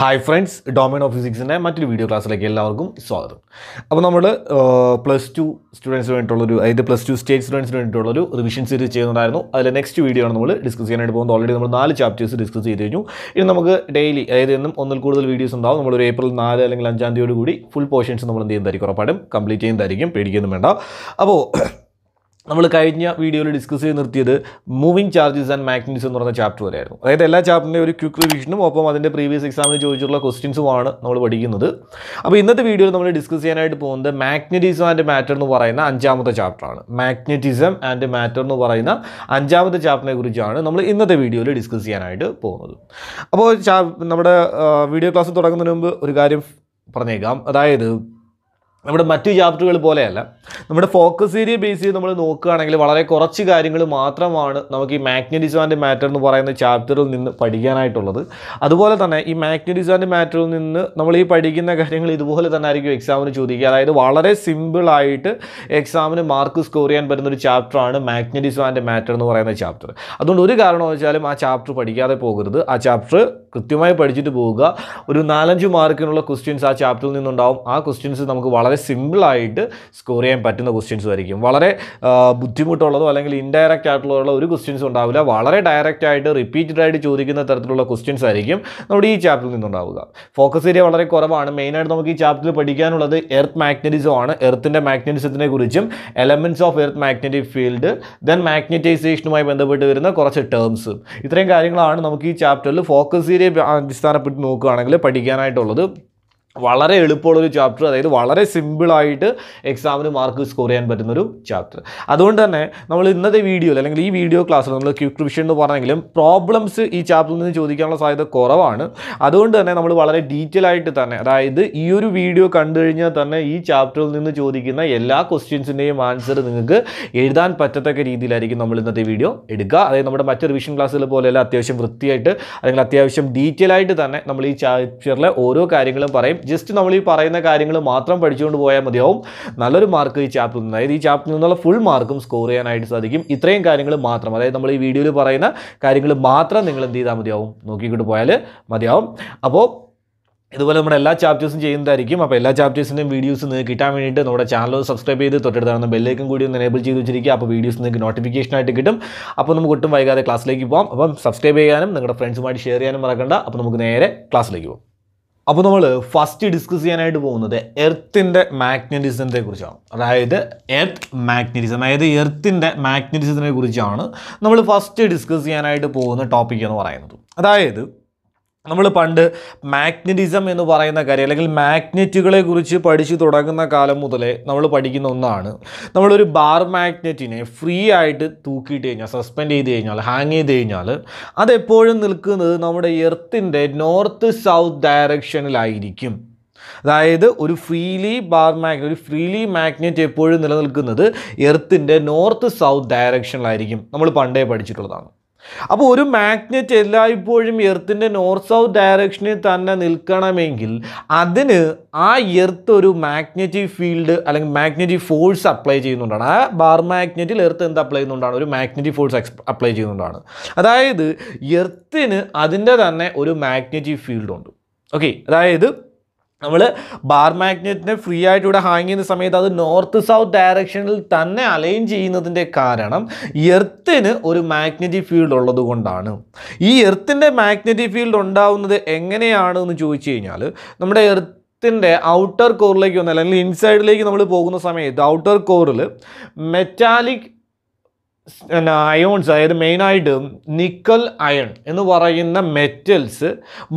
Hi friends domain of ഫിസിക്സിൻ്റെ മറ്റൊരു video ക്ലാസ്സിലേക്ക് എല്ലാവർക്കും സ്വാഗതം അപ്പോൾ നമ്മൾ പ്ലസ് ടു സ്റ്റുഡൻസിന് വേണ്ടിയിട്ടുള്ളൊരു അതായത് പ്ലസ് ടു സ്റ്റേറ്റ് സ്റ്റുഡൻസിന് വേണ്ടിയിട്ടുള്ളൊരു റിവിഷൻ സീരീസ് ചെയ്യുന്നുണ്ടായിരുന്നു അതിൽ നെക്സ്റ്റ് വീഡിയോ ആണ് നമ്മൾ ഡിസ്കസ് ചെയ്യാനായിട്ട് പോകുന്നത് ഓൾറെഡി നമ്മൾ നാല് ചാപ്റ്റേഴ്സ് ഡിസ്കസ് ചെയ്ത് കഴിഞ്ഞു ഇനി നമുക്ക് ഡെയിലി അതായത് എന്നും ഒന്നിൽ കൂടുതൽ വീഡിയോസ് ഉണ്ടാവും നമ്മളൊരു ഏപ്രിൽ നാല് അല്ലെങ്കിൽ അഞ്ചാം തീയതിയോടുകൂടി കൂടി ഫുൾ പോർഷൻസ് നമ്മൾ എന്ത് ചെയ്യുന്നതായിരിക്കും ഉറപ്പായിട്ടും കംപ്ലീറ്റ് ചെയ്യുന്നതായിരിക്കും പേടിക്കുന്നു വേണ്ട അപ്പോൾ നമ്മൾ കഴിഞ്ഞ വീഡിയോയിൽ ഡിസ്കസ് ചെയ്ത് നിർത്തിയത് മൂവിങ് ചാർജസ് ആൻഡ് മാഗ്നറ്റ്സ് എന്ന് പറഞ്ഞ ചാപ്റ്റർ വരെയായിരുന്നു അതായത് എല്ലാ ചാപ്റ്ററിൻ്റെ ഒരു ക്വിക്ക് റിവിഷനും ഒപ്പം അതിൻ്റെ പ്രീവിയസ് എക്സാമിന് ചോദിച്ചിട്ടുള്ള ക്വസ്റ്റ്യൻസുമാണ് നമ്മൾ പഠിക്കുന്നത് അപ്പോൾ ഇന്നത്തെ വീഡിയോയിൽ നമ്മൾ ഡിസ്കസ് ചെയ്യാനായിട്ട് പോകുന്നത് മാഗ്നറ്റിസം ആൻഡ് മാറ്റർ എന്ന് പറയുന്ന അഞ്ചാമത്തെ ചാപ്റ്ററാണ് മാഗ്നറ്റിസം ആൻഡ് മാറ്റർ എന്ന് പറയുന്ന അഞ്ചാമത്തെ ചാപ്റ്ററിനെ കുറിച്ചാണ് നമ്മൾ ഇന്നത്തെ വീഡിയോയിൽ ഡിസ്കസ് ചെയ്യാനായിട്ട് പോകുന്നത് അപ്പോൾ നമ്മുടെ വീഡിയോ ക്ലാസ് തുടങ്ങുന്നതിന് മുമ്പ് ഒരു കാര്യം പറഞ്ഞേക്കാം അതായത് നമ്മുടെ മറ്റു ചാപ്റ്ററുകൾ പോലെയല്ല നമ്മുടെ ഫോക്കസ് ഏരിയ ബേസ് ചെയ്ത് നമ്മൾ നോക്കുകയാണെങ്കിൽ വളരെ കുറച്ച് കാര്യങ്ങൾ മാത്രമാണ് നമുക്ക് ഈ മാഗ്നറ്റിസം ആൻഡ് മാറ്റർ എന്ന് പറയുന്ന ചാപ്റ്ററിൽ നിന്ന് പഠിക്കാനായിട്ടുള്ളത് അതുപോലെ തന്നെ ഈ മാഗ്നറ്റിസം ആൻഡ് മാറ്ററിൽ നിന്ന് നമ്മൾ ഈ പഠിക്കുന്ന കാര്യങ്ങൾ ഇതുപോലെ തന്നെ ആയിരിക്കും എക്സാമിന് ചോദിക്കുക അതായത് വളരെ സിമ്പിളായിട്ട് എക്സാമിന് മാർക്ക് സ്കോർ ചെയ്യാൻ പറ്റുന്ന ഒരു ചാപ്റ്ററാണ് മാഗ്നറ്റിസം ആൻഡ് മാറ്റർ എന്ന് പറയുന്ന ചാപ്റ്റർ അതുകൊണ്ട് ഒരു കാരണം വെച്ചാലും ആ ചാപ്റ്റർ പഠിക്കാതെ പോകരുത് ആ ചാപ്റ്റർ കൃത്യമായി പഠിച്ചിട്ട് പോവുക ഒരു നാലഞ്ച് മാർക്കിനുള്ള ക്വസ്റ്റ്യൻസ് ആ ചാപ്റ്ററിൽ നിന്നുണ്ടാവും ആ ക്വസ്റ്റ്യൻസ് നമുക്ക് വളരെ വളരെ സിമ്പിളായിട്ട് സ്കോർ ചെയ്യാൻ പറ്റുന്ന ക്വസ്റ്റ്യൻസും ആയിരിക്കും വളരെ ബുദ്ധിമുട്ടുള്ളതോ അല്ലെങ്കിൽ ഇൻഡയറക്റ്റ് ആയിട്ടുള്ള ഒരു ക്വസ്റ്റ്യൻസ് ഉണ്ടാവില്ല വളരെ ഡയറക്റ്റ് ആയിട്ട് റിപ്പീറ്റഡ് ആയിട്ട് ചോദിക്കുന്ന തരത്തിലുള്ള ക്വസ്റ്റ്യൻസ് ആയിരിക്കും നമ്മുടെ ഈ ചാപ്റ്ററിൽ നിന്നുണ്ടാവുക ഫോക്കസ് ഏരിയ വളരെ കുറവാണ് മെയിനായിട്ട് നമുക്ക് ഈ ചാപ്റ്ററിൽ പഠിക്കാനുള്ളത് എർത്ത് മാഗ്നറ്റിസം ആണ് എർത്തിൻ്റെ മാഗ്നറ്റിസത്തിനെ കുറിച്ചും elements of earth magnetic field then മാഗ്നറ്റൈസേഷനുമായി ബന്ധപ്പെട്ട് വരുന്ന കുറച്ച് ടേംസ് ഇത്രയും കാര്യങ്ങളാണ് നമുക്ക് ഈ ചാപ്റ്ററിൽ ഫോക്കസ് ഏരിയ അടിസ്ഥാനപ്പെട്ട് നോക്കുകയാണെങ്കിൽ പഠിക്കാനായിട്ടുള്ളത് വളരെ എളുപ്പമുള്ളൊരു ചാപ്റ്റർ അതായത് വളരെ സിമ്പിളായിട്ട് എക്സാമിന് മാർക്ക് സ്കോർ ചെയ്യാൻ പറ്റുന്നൊരു ചാപ്റ്റർ അതുകൊണ്ട് തന്നെ നമ്മൾ ഇന്നത്തെ വീഡിയോയിൽ അല്ലെങ്കിൽ ഈ വീഡിയോ ക്ലാസ്സിൽ നമ്മൾ ക്വിക്ക് റിവിഷൻ എന്ന് പറഞ്ഞെങ്കിലും പ്രോബ്ലംസ് ഈ ചാപ്റ്ററിൽ നിന്ന് ചോദിക്കാനുള്ള സാധ്യത കുറവാണ് അതുകൊണ്ട് തന്നെ നമ്മൾ വളരെ ഡീറ്റെയിൽ ആയിട്ട് തന്നെ അതായത് ഈ ഒരു വീഡിയോ കണ്ടു കഴിഞ്ഞാൽ തന്നെ ഈ ചാപ്റ്ററിൽ നിന്ന് ചോദിക്കുന്ന എല്ലാ ക്വസ്റ്റ്യൻസിൻ്റെയും ആൻസർ നിങ്ങൾക്ക് എഴുതാൻ പറ്റത്തക്ക രീതിയിലായിരിക്കും നമ്മൾ ഇന്നത്തെ വീഡിയോ എടുക്കുക അതായത് നമ്മുടെ മറ്റ് റിവിഷൻ ക്ലാസ്സുകൾ പോലെയല്ല അത്യാവശ്യം വൃത്തിയായിട്ട് അല്ലെങ്കിൽ അത്യാവശ്യം ഡീറ്റെയിൽ ആയിട്ട് തന്നെ നമ്മൾ ഈ ചാപ്റ്ററിലെ ഓരോ കാര്യങ്ങളും പറയും ജസ്റ്റ് നമ്മൾ ഈ പറയുന്ന കാര്യങ്ങൾ മാത്രം പഠിച്ചുകൊണ്ട് പോയാൽ മതിയാവും നല്ലൊരു മാർക്ക് ഈ ചാപ്റ്ററിൽ നിന്ന് അതായത് ഈ ചാപ്റ്ററിൽ നിന്നുള്ള ഫുൾ മാർക്കും സ്കോർ ചെയ്യാനായിട്ട് സാധിക്കും ഇത്രയും കാര്യങ്ങൾ മാത്രം അതായത് നമ്മൾ ഈ വീഡിയോയിൽ പറയുന്ന കാര്യങ്ങൾ മാത്രം നിങ്ങൾ എന്ത് ചെയ്താൽ മതിയാവും നോക്കിക്കൊണ്ട് പോയാൽ മതിയാവും അപ്പോൾ ഇതുപോലെ നമ്മുടെ എല്ലാ ചാപ്റ്റേഴ്സും ചെയ്യുന്നതായിരിക്കും അപ്പോൾ എല്ലാ ചാപ്റ്റേഴ്സിൻ്റെയും വീഡിയോസ് നിങ്ങൾക്ക് കിട്ടാൻ വേണ്ടിയിട്ട് നമ്മുടെ ചാനൽ സബ്സ്ക്രൈബ് ചെയ്ത് തൊട്ടടുത്താണ് ബെല്ലേക്കും കൂടി ഒന്ന് എനേബിൾ ചെയ്ത് വെച്ചിരിക്കുക അപ്പോൾ വീഡിയോസ് നിങ്ങൾക്ക് നോട്ടിഫിക്കേഷനായിട്ട് കിട്ടും അപ്പോൾ നമുക്ക് ഒട്ടും വൈകാതെ ക്ലാസ്സിലേക്ക് പോകാം അപ്പം സബ്സ്ക്രൈബ് ചെയ്യാനും നിങ്ങളുടെ ഫ്രണ്ട്സുമായിട്ട് ഷെയർ ചെയ്യാനും മറക്കണ്ട അപ്പോൾ നമുക്ക് നേരെ ക്ലാസ്സിലേക്ക് പോകാം അപ്പോൾ നമ്മൾ ഫസ്റ്റ് ഡിസ്കസ് ചെയ്യാനായിട്ട് പോകുന്നത് എർത്തിൻ്റെ മാഗ്നറ്റിസത്തെ കുറിച്ചാണ് അതായത് എർത്ത് മാഗ്നറ്റിസം അതായത് എർത്തിൻ്റെ മാഗ്നറ്റിസത്തിനെ കുറിച്ചാണ് നമ്മൾ ഫസ്റ്റ് ഡിസ്കസ് ചെയ്യാനായിട്ട് പോകുന്ന ടോപ്പിക് എന്ന് പറയുന്നത് അതായത് നമ്മൾ പണ്ട് മാഗ്നറ്റിസം എന്ന് പറയുന്ന കാര്യം അല്ലെങ്കിൽ മാഗ്നറ്റുകളെ കുറിച്ച് പഠിച്ചു തുടങ്ങുന്ന കാലം മുതലേ നമ്മൾ പഠിക്കുന്ന ഒന്നാണ് നമ്മളൊരു ബാർ മാഗ്നറ്റിനെ ഫ്രീ ആയിട്ട് തൂക്കിയിട്ട് കഴിഞ്ഞാൽ സസ്പെൻഡ് ചെയ്ത് കഴിഞ്ഞാൽ ഹാങ് ചെയ്ത് കഴിഞ്ഞാൽ അതെപ്പോഴും നിൽക്കുന്നത് നമ്മുടെ എർത്തിൻ്റെ നോർത്ത് സൗത്ത് ഡയറക്ഷനിലായിരിക്കും അതായത് ഒരു ഫ്രീലി ബാർ മാഗ്നറ്റ് ഒരു ഫ്രീലി മാഗ്നറ്റ് എപ്പോഴും നിലനിൽക്കുന്നത് എർത്തിൻ്റെ നോർത്ത് സൗത്ത് ഡയറക്ഷനിലായിരിക്കും നമ്മൾ പണ്ടേ പഠിച്ചിട്ടുള്ളതാണ് അപ്പോൾ ഒരു മാഗ്നറ്റ് എല്ലായ്പ്പോഴും എർത്തിൻ്റെ നോർത്ത് സൗത്ത് ഡയറക്ഷനിൽ തന്നെ നിൽക്കണമെങ്കിൽ അതിന് ആ എർത്ത് ഒരു മാഗ്നറ്റിക് ഫീൽഡ് അല്ലെങ്കിൽ മാഗ്നറ്റിക് ഫോഴ്സ് അപ്ലൈ ചെയ്യുന്നുണ്ടാണ് ആ ബാർ മാഗ്നറ്റിൽ എർത്ത് എന്ത് അപ്ലൈ ചെയ്യുന്നുണ്ടാണ് ഒരു മാഗ്നറ്റിക് ഫോഴ്സ് അപ്ലൈ ചെയ്യുന്നുണ്ടാണ് അതായത് എർത്തിന് അതിൻ്റെ തന്നെ ഒരു മാഗ്നറ്റിക് ഫീൽഡുണ്ട് ഓക്കെ അതായത് നമ്മൾ ബാർ മാഗ്നറ്റിനെ ഫ്രീ ആയിട്ട് ഇവിടെ ഹാങ് ചെയ്യുന്ന സമയത്ത് അത് നോർത്ത് സൗത്ത് ഡയറക്ഷനിൽ തന്നെ അലൈൻ ചെയ്യുന്നതിൻ്റെ കാരണം എർത്തിന് ഒരു മാഗ്നറ്റിക് ഫീൽഡ് ഉള്ളത് കൊണ്ടാണ് ഈ എർത്തിൻ്റെ മാഗ്നറ്റിക് ഫീൽഡ് ഉണ്ടാവുന്നത് എങ്ങനെയാണ് എന്ന് ചോദിച്ചു കഴിഞ്ഞാൽ നമ്മുടെ എർത്തിൻ്റെ ഔട്ടർ കോറിലേക്ക് വന്നാൽ അല്ലെങ്കിൽ ഇൻസൈഡിലേക്ക് നമ്മൾ പോകുന്ന സമയത്ത് ഔട്ടർ കോറിൽ മെറ്റാലിക് പിന്നെ അയോൺസ് അതായത് മെയിനായിട്ട് നിക്കൽ അയൺ എന്ന് പറയുന്ന മെറ്റൽസ്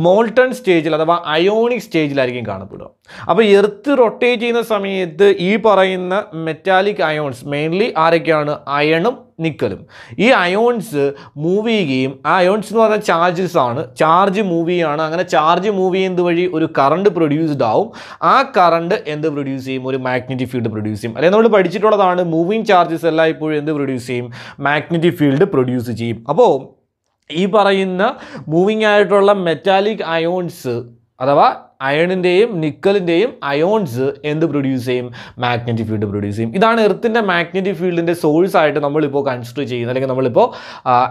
മോൾട്ടൺ സ്റ്റേജിൽ അഥവാ അയോണിക് സ്റ്റേജിലായിരിക്കും കാണപ്പെടുക അപ്പോൾ എർത്ത് റൊട്ടേറ്റ് ചെയ്യുന്ന സമയത്ത് ഈ പറയുന്ന മെറ്റാലിക് അയോൺസ് മെയിൻലി ആരൊക്കെയാണ് അയണും നിക്കലും ഈ അയോൺസ് മൂവ് ചെയ്യുകയും ആ അയോൺസ് എന്ന് പറഞ്ഞാൽ ചാർജസ് ആണ് ചാർജ് മൂവ് ചെയ്യുകയാണ് അങ്ങനെ ചാർജ് മൂവ് ചെയ്യുന്നത് വഴി ഒരു കറണ്ട് പ്രൊഡ്യൂസ്ഡ് ആവും ആ കറണ്ട് എന്ത് പ്രൊഡ്യൂസ് ചെയ്യും ഒരു മാഗ്നറ്റിക് ഫീൽഡ് പ്രൊഡ്യൂസ് ചെയ്യും അല്ലെങ്കിൽ നമ്മൾ പഠിച്ചിട്ടുള്ളതാണ് മൂവിങ് ചാർജസ് എല്ലാം ഇപ്പോഴും എന്ത് പ്രൊഡ്യൂസ് ചെയ്യും മാഗ്നറ്റിക് ഫീൽഡ് പ്രൊഡ്യൂസ് ചെയ്യും അപ്പോൾ ഈ പറയുന്ന മൂവിങ് ആയിട്ടുള്ള മെറ്റാലിക് അയോൺസ് അഥവാ അയണിൻ്റെയും നിക്കലിൻ്റെയും അയോൺസ് എന്ത് പ്രൊഡ്യൂസ് ചെയ്യും മാഗ്നറ്റിക് ഫീൽഡ് പ്രൊഡ്യൂസ് ചെയ്യും ഇതാണ് എർത്തിൻ്റെ മാഗ്നറ്റിക് ഫീൽഡിൻ്റെ സോഴ്സ് ആയിട്ട് നമ്മളിപ്പോൾ കൺസിഡർ ചെയ്യുന്നത് അല്ലെങ്കിൽ നമ്മളിപ്പോൾ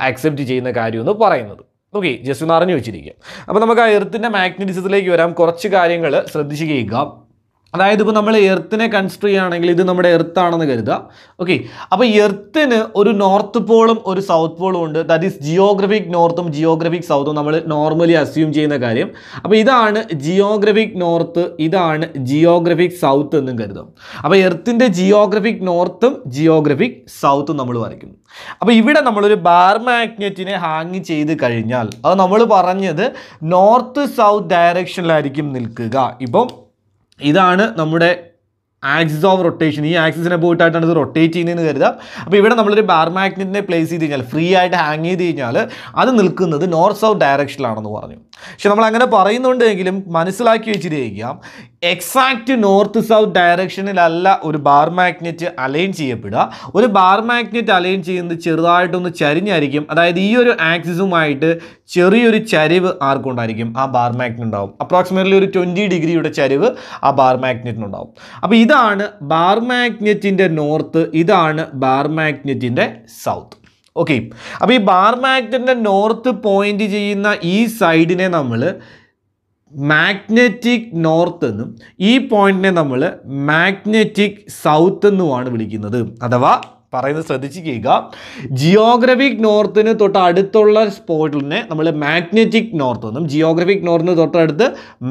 അക്സെപ്റ്റ് ചെയ്യുന്ന എന്ന് പറയുന്നത് ഓക്കെ ജസ്റ്റ് ഒന്ന് അറിഞ്ഞു വെച്ചിരിക്കുക അപ്പോൾ നമുക്ക് ആ എർത്തിൻ്റെ മാഗ്നറ്റിസത്തിലേക്ക് വരാം കുറച്ച് കാര്യങ്ങൾ ശ്രദ്ധിച്ചു കേൾക്കാം അതായത് ഇപ്പോൾ നമ്മൾ എർത്തിനെ കൺസിഡർ ചെയ്യുകയാണെങ്കിൽ ഇത് നമ്മുടെ ആണെന്ന് കരുതുക ഓക്കെ അപ്പോൾ എർത്തിന് ഒരു നോർത്ത് പോളും ഒരു സൗത്ത് പോളും ഉണ്ട് ദാറ്റ് ഈസ് ജിയോഗ്രഫിക് നോർത്തും ജിയോഗ്രഫിക് സൗത്തും നമ്മൾ നോർമലി അസ്യൂം ചെയ്യുന്ന കാര്യം അപ്പോൾ ഇതാണ് ജിയോഗ്രഫിക് നോർത്ത് ഇതാണ് ജിയോഗ്രഫിക് സൗത്ത് എന്നും കരുതും അപ്പോൾ എർത്തിൻ്റെ ജിയോഗ്രഫിക് നോർത്തും ജിയോഗ്രഫിക് സൗത്തും നമ്മൾ വരയ്ക്കുന്നു അപ്പോൾ ഇവിടെ നമ്മളൊരു ബാർ മാഗ്നറ്റിനെ ഹാങ് ചെയ്ത് കഴിഞ്ഞാൽ അത് നമ്മൾ പറഞ്ഞത് നോർത്ത് സൗത്ത് ഡയറക്ഷനിലായിരിക്കും നിൽക്കുക ഇപ്പം ഇതാണ് നമ്മുടെ ആക്സിസ് ഓഫ് റൊട്ടേഷൻ ഈ ആക്സിസിനെ പോയിട്ടായിട്ടാണ് ഇത് റൊട്ടേറ്റ് ചെയ്യുന്നതെന്ന് കരുതാം അപ്പോൾ ഇവിടെ നമ്മളൊരു ബാർ മാഗ്നറ്റിനെ പ്ലേസ് ചെയ്ത് കഴിഞ്ഞാൽ ഫ്രീ ആയിട്ട് ഹാങ് ചെയ്ത് കഴിഞ്ഞാൽ അത് നിൽക്കുന്നത് നോർത്ത് സൗത്ത് ഡയറക്ഷനിലാണെന്ന് പറഞ്ഞു പക്ഷെ നമ്മൾ അങ്ങനെ പറയുന്നുണ്ടെങ്കിലും മനസ്സിലാക്കി വെച്ചിരിക്കാം എക്സാക്റ്റ് നോർത്ത് സൗത്ത് ഡയറക്ഷനിലല്ല ഒരു ബാർ മാഗ്നറ്റ് അലൈൻ ചെയ്യപ്പെടുക ഒരു ബാർ മാഗ്നറ്റ് അലൈൻ ചെയ്യുന്നത് ചെറുതായിട്ടൊന്ന് ചരിഞ്ഞായിരിക്കും അതായത് ഈ ഒരു ആക്സിസുമായിട്ട് ചെറിയൊരു ചരിവ് ആർക്കുണ്ടായിരിക്കും ആ ബാർ മാഗ്നറ്റ് ഉണ്ടാവും അപ്രോക്സിമേറ്റ്ലി ഒരു ട്വൻറ്റി ഡിഗ്രിയുടെ ചരിവ് ആ ബാർ മാഗ്നറ്റിനുണ്ടാവും അപ്പോൾ ഇത് ഇതാണ് ബാർ മാഗ്നറ്റിൻ്റെ നോർത്ത് ഇതാണ് ബാർ മാഗ്നറ്റിൻ്റെ സൗത്ത് ഓക്കെ അപ്പോൾ ഈ ബാർ മാഗ്നറ്റിൻ്റെ നോർത്ത് പോയിന്റ് ചെയ്യുന്ന ഈ സൈഡിനെ നമ്മൾ മാഗ്നറ്റിക് നോർത്ത് എന്നും ഈ പോയിന്റിനെ നമ്മൾ മാഗ്നറ്റിക് സൗത്ത് എന്നുമാണ് വിളിക്കുന്നത് അഥവാ പറയുന്നത് ശ്രദ്ധിച്ച് ചെയ്യുക ജിയോഗ്രഫിക് നോർത്തിന് തൊട്ട് അടുത്തുള്ള സ്പോട്ടിനെ നമ്മൾ മാഗ്നറ്റിക് നോർത്ത് എന്നും ജിയോഗ്രഫിക് നോർത്തിന് തൊട്ടടുത്ത്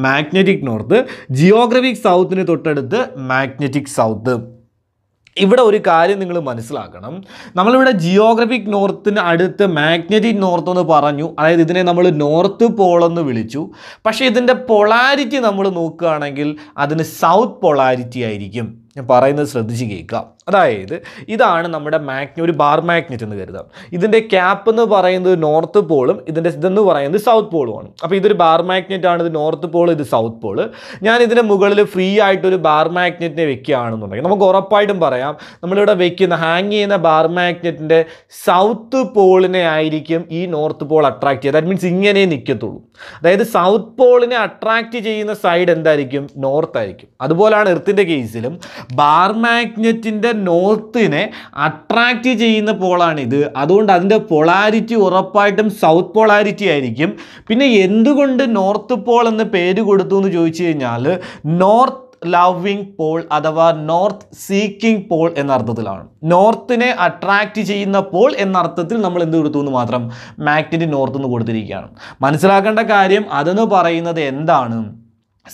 മാഗ്നറ്റിക് നോർത്ത് ജിയോഗ്രഫിക് സൗത്തിന് തൊട്ടടുത്ത് മാഗ്നറ്റിക് സൗത്ത് ഇവിടെ ഒരു കാര്യം നിങ്ങൾ മനസ്സിലാക്കണം നമ്മളിവിടെ ജിയോഗ്രഫിക് നോർത്തിന് അടുത്ത് മാഗ്നറ്റിക് നോർത്ത് എന്ന് പറഞ്ഞു അതായത് ഇതിനെ നമ്മൾ നോർത്ത് പോളെന്ന് വിളിച്ചു പക്ഷേ ഇതിൻ്റെ പൊളാരിറ്റി നമ്മൾ നോക്കുകയാണെങ്കിൽ അതിന് സൗത്ത് പൊളാരിറ്റി ആയിരിക്കും ഞാൻ പറയുന്നത് ശ്രദ്ധിച്ച് കേൾക്കുക അതായത് ഇതാണ് നമ്മുടെ മാഗ്നറ്റ് ഒരു ബാർ മാഗ്നറ്റ് എന്ന് കരുതാം ഇതിൻ്റെ ക്യാപ്പ് എന്ന് പറയുന്നത് നോർത്ത് പോളും ഇതിൻ്റെ ഇതെന്ന് പറയുന്നത് സൗത്ത് പോളുമാണ് അപ്പോൾ ഇതൊരു ബാർ മാഗ്നറ്റ് ആണ് ഇത് നോർത്ത് പോൾ ഇത് സൗത്ത് പോൾ ഞാൻ ഇതിൻ്റെ മുകളിൽ ഫ്രീ ആയിട്ടൊരു ബാർ മാഗ്നറ്റിനെ വെക്കുകയാണെന്നുണ്ടെങ്കിൽ നമുക്ക് ഉറപ്പായിട്ടും പറയാം നമ്മളിവിടെ വെക്കുന്ന ഹാങ് ചെയ്യുന്ന ബാർ മാഗ്നറ്റിൻ്റെ സൗത്ത് പോളിനെ ആയിരിക്കും ഈ നോർത്ത് പോൾ അട്രാക്റ്റ് ചെയ്യുക ദാറ്റ് മീൻസ് ഇങ്ങനെ നിൽക്കത്തുള്ളൂ അതായത് സൗത്ത് പോളിനെ അട്രാക്റ്റ് ചെയ്യുന്ന സൈഡ് എന്തായിരിക്കും നോർത്ത് ആയിരിക്കും അതുപോലെയാണ് എർത്തിൻ്റെ കേസിലും ബാർ മാഗ്നറ്റിൻ്റെ നോർത്തിനെ അട്രാക്റ്റ് ചെയ്യുന്ന പോളാണിത് അതുകൊണ്ട് അതിൻ്റെ പൊളാരിറ്റി ഉറപ്പായിട്ടും സൗത്ത് പൊളാരിറ്റി ആയിരിക്കും പിന്നെ എന്തുകൊണ്ട് നോർത്ത് പോൾ എന്ന് പേര് കൊടുത്തു എന്ന് ചോദിച്ചു കഴിഞ്ഞാൽ നോർത്ത് ലവിങ് പോൾ അഥവാ നോർത്ത് സീക്കിംഗ് പോൾ എന്നർത്ഥത്തിലാണ് നോർത്തിനെ അട്രാക്റ്റ് ചെയ്യുന്ന പോൾ എന്നർത്ഥത്തിൽ നമ്മൾ എന്ത് കൊടുത്തു എന്ന് മാത്രം മാഗ്നറ്റിൻ്റെ നോർത്ത് എന്ന് കൊടുത്തിരിക്കുകയാണ് മനസ്സിലാക്കേണ്ട കാര്യം അതെന്ന് പറയുന്നത് എന്താണ്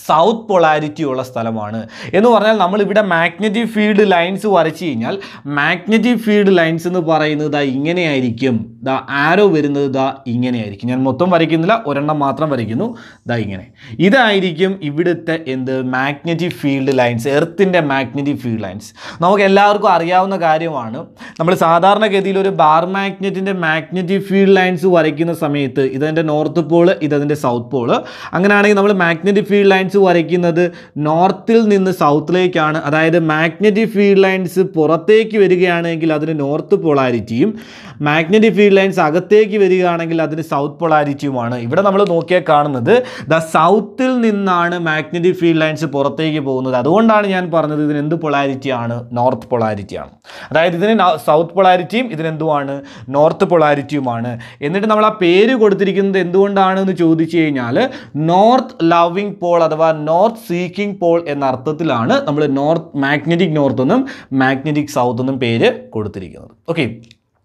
സൗത്ത് പൊളാരിറ്റി ഉള്ള സ്ഥലമാണ് എന്ന് പറഞ്ഞാൽ നമ്മളിവിടെ മാഗ്നറ്റിക് ഫീൽഡ് ലൈൻസ് വരച്ച് കഴിഞ്ഞാൽ മാഗ്നറ്റിക് ഫീൽഡ് ലൈൻസ് എന്ന് പറയുന്നത് ഇങ്ങനെയായിരിക്കും ദാ ആരോ വരുന്നത് ദാ ഇങ്ങനെയായിരിക്കും ഞാൻ മൊത്തം വരയ്ക്കുന്നില്ല ഒരെണ്ണം മാത്രം വരയ്ക്കുന്നു ദാ ഇങ്ങനെ ഇതായിരിക്കും ഇവിടുത്തെ എന്ത് മാഗ്നറ്റിക് ഫീൽഡ് ലൈൻസ് എർത്തിൻ്റെ മാഗ്നറ്റിക് ഫീൽഡ് ലൈൻസ് നമുക്ക് എല്ലാവർക്കും അറിയാവുന്ന കാര്യമാണ് നമ്മൾ സാധാരണഗതിയിൽ ഒരു ബാർ മാഗ്നറ്റിൻ്റെ മാഗ്നറ്റിക് ഫീൽഡ് ലൈൻസ് വരയ്ക്കുന്ന സമയത്ത് ഇതതിൻ്റെ നോർത്ത് പോള് ഇതതിൻ്റെ സൗത്ത് പോള് അങ്ങനെയാണെങ്കിൽ നമ്മൾ മാഗ്നറ്റിക് ഫീൽഡ് ലൈൻസ് വരയ്ക്കുന്നത് നോർത്തിൽ നിന്ന് സൗത്തിലേക്കാണ് അതായത് മാഗ്നറ്റിക് ഫീൽഡ് ലൈൻസ് പുറത്തേക്ക് വരികയാണെങ്കിൽ അതിന് നോർത്ത് പോളാരിറ്റിയും മാഗ്നറ്റിക് ഫീൽഡ് ലൈൻസ് അകത്തേക്ക് വരികയാണെങ്കിൽ അതിന് സൗത്ത് പോളാരിറ്റിയുമാണ് ഇവിടെ നമ്മൾ നോക്കിയാൽ കാണുന്നത് ദ സൗത്തിൽ നിന്നാണ് മാഗ്നറ്റിക് ഫീൽഡ് ലൈൻസ് പുറത്തേക്ക് പോകുന്നത് അതുകൊണ്ടാണ് ഞാൻ പറഞ്ഞത് ഇതിന് എന്ത് പൊളാരിറ്റിയാണ് ആണ് നോർത്ത് പൊളാരിറ്റിയാണ് ആണ് അതായത് ഇതിന് സൗത്ത് പൊളാരിറ്റിയും ഇതിനെന്തുമാണ് നോർത്ത് പൊളാരിറ്റിയുമാണ് എന്നിട്ട് നമ്മൾ ആ പേര് കൊടുത്തിരിക്കുന്നത് എന്തുകൊണ്ടാണ് എന്ന് ചോദിച്ചു കഴിഞ്ഞാൽ നോർത്ത് ലവിങ് പോൾ അഥവാ നോർത്ത് സീക്കിംഗ് പോൾ എന്ന അർത്ഥത്തിലാണ് നമ്മൾ നോർത്ത് മാഗ്നറ്റിക് നോർത്ത് എന്നും മാഗ്നറ്റിക് സൗത്ത് എന്നും പേര് കൊടുത്തിരിക്കുന്നത് ഓക്കെ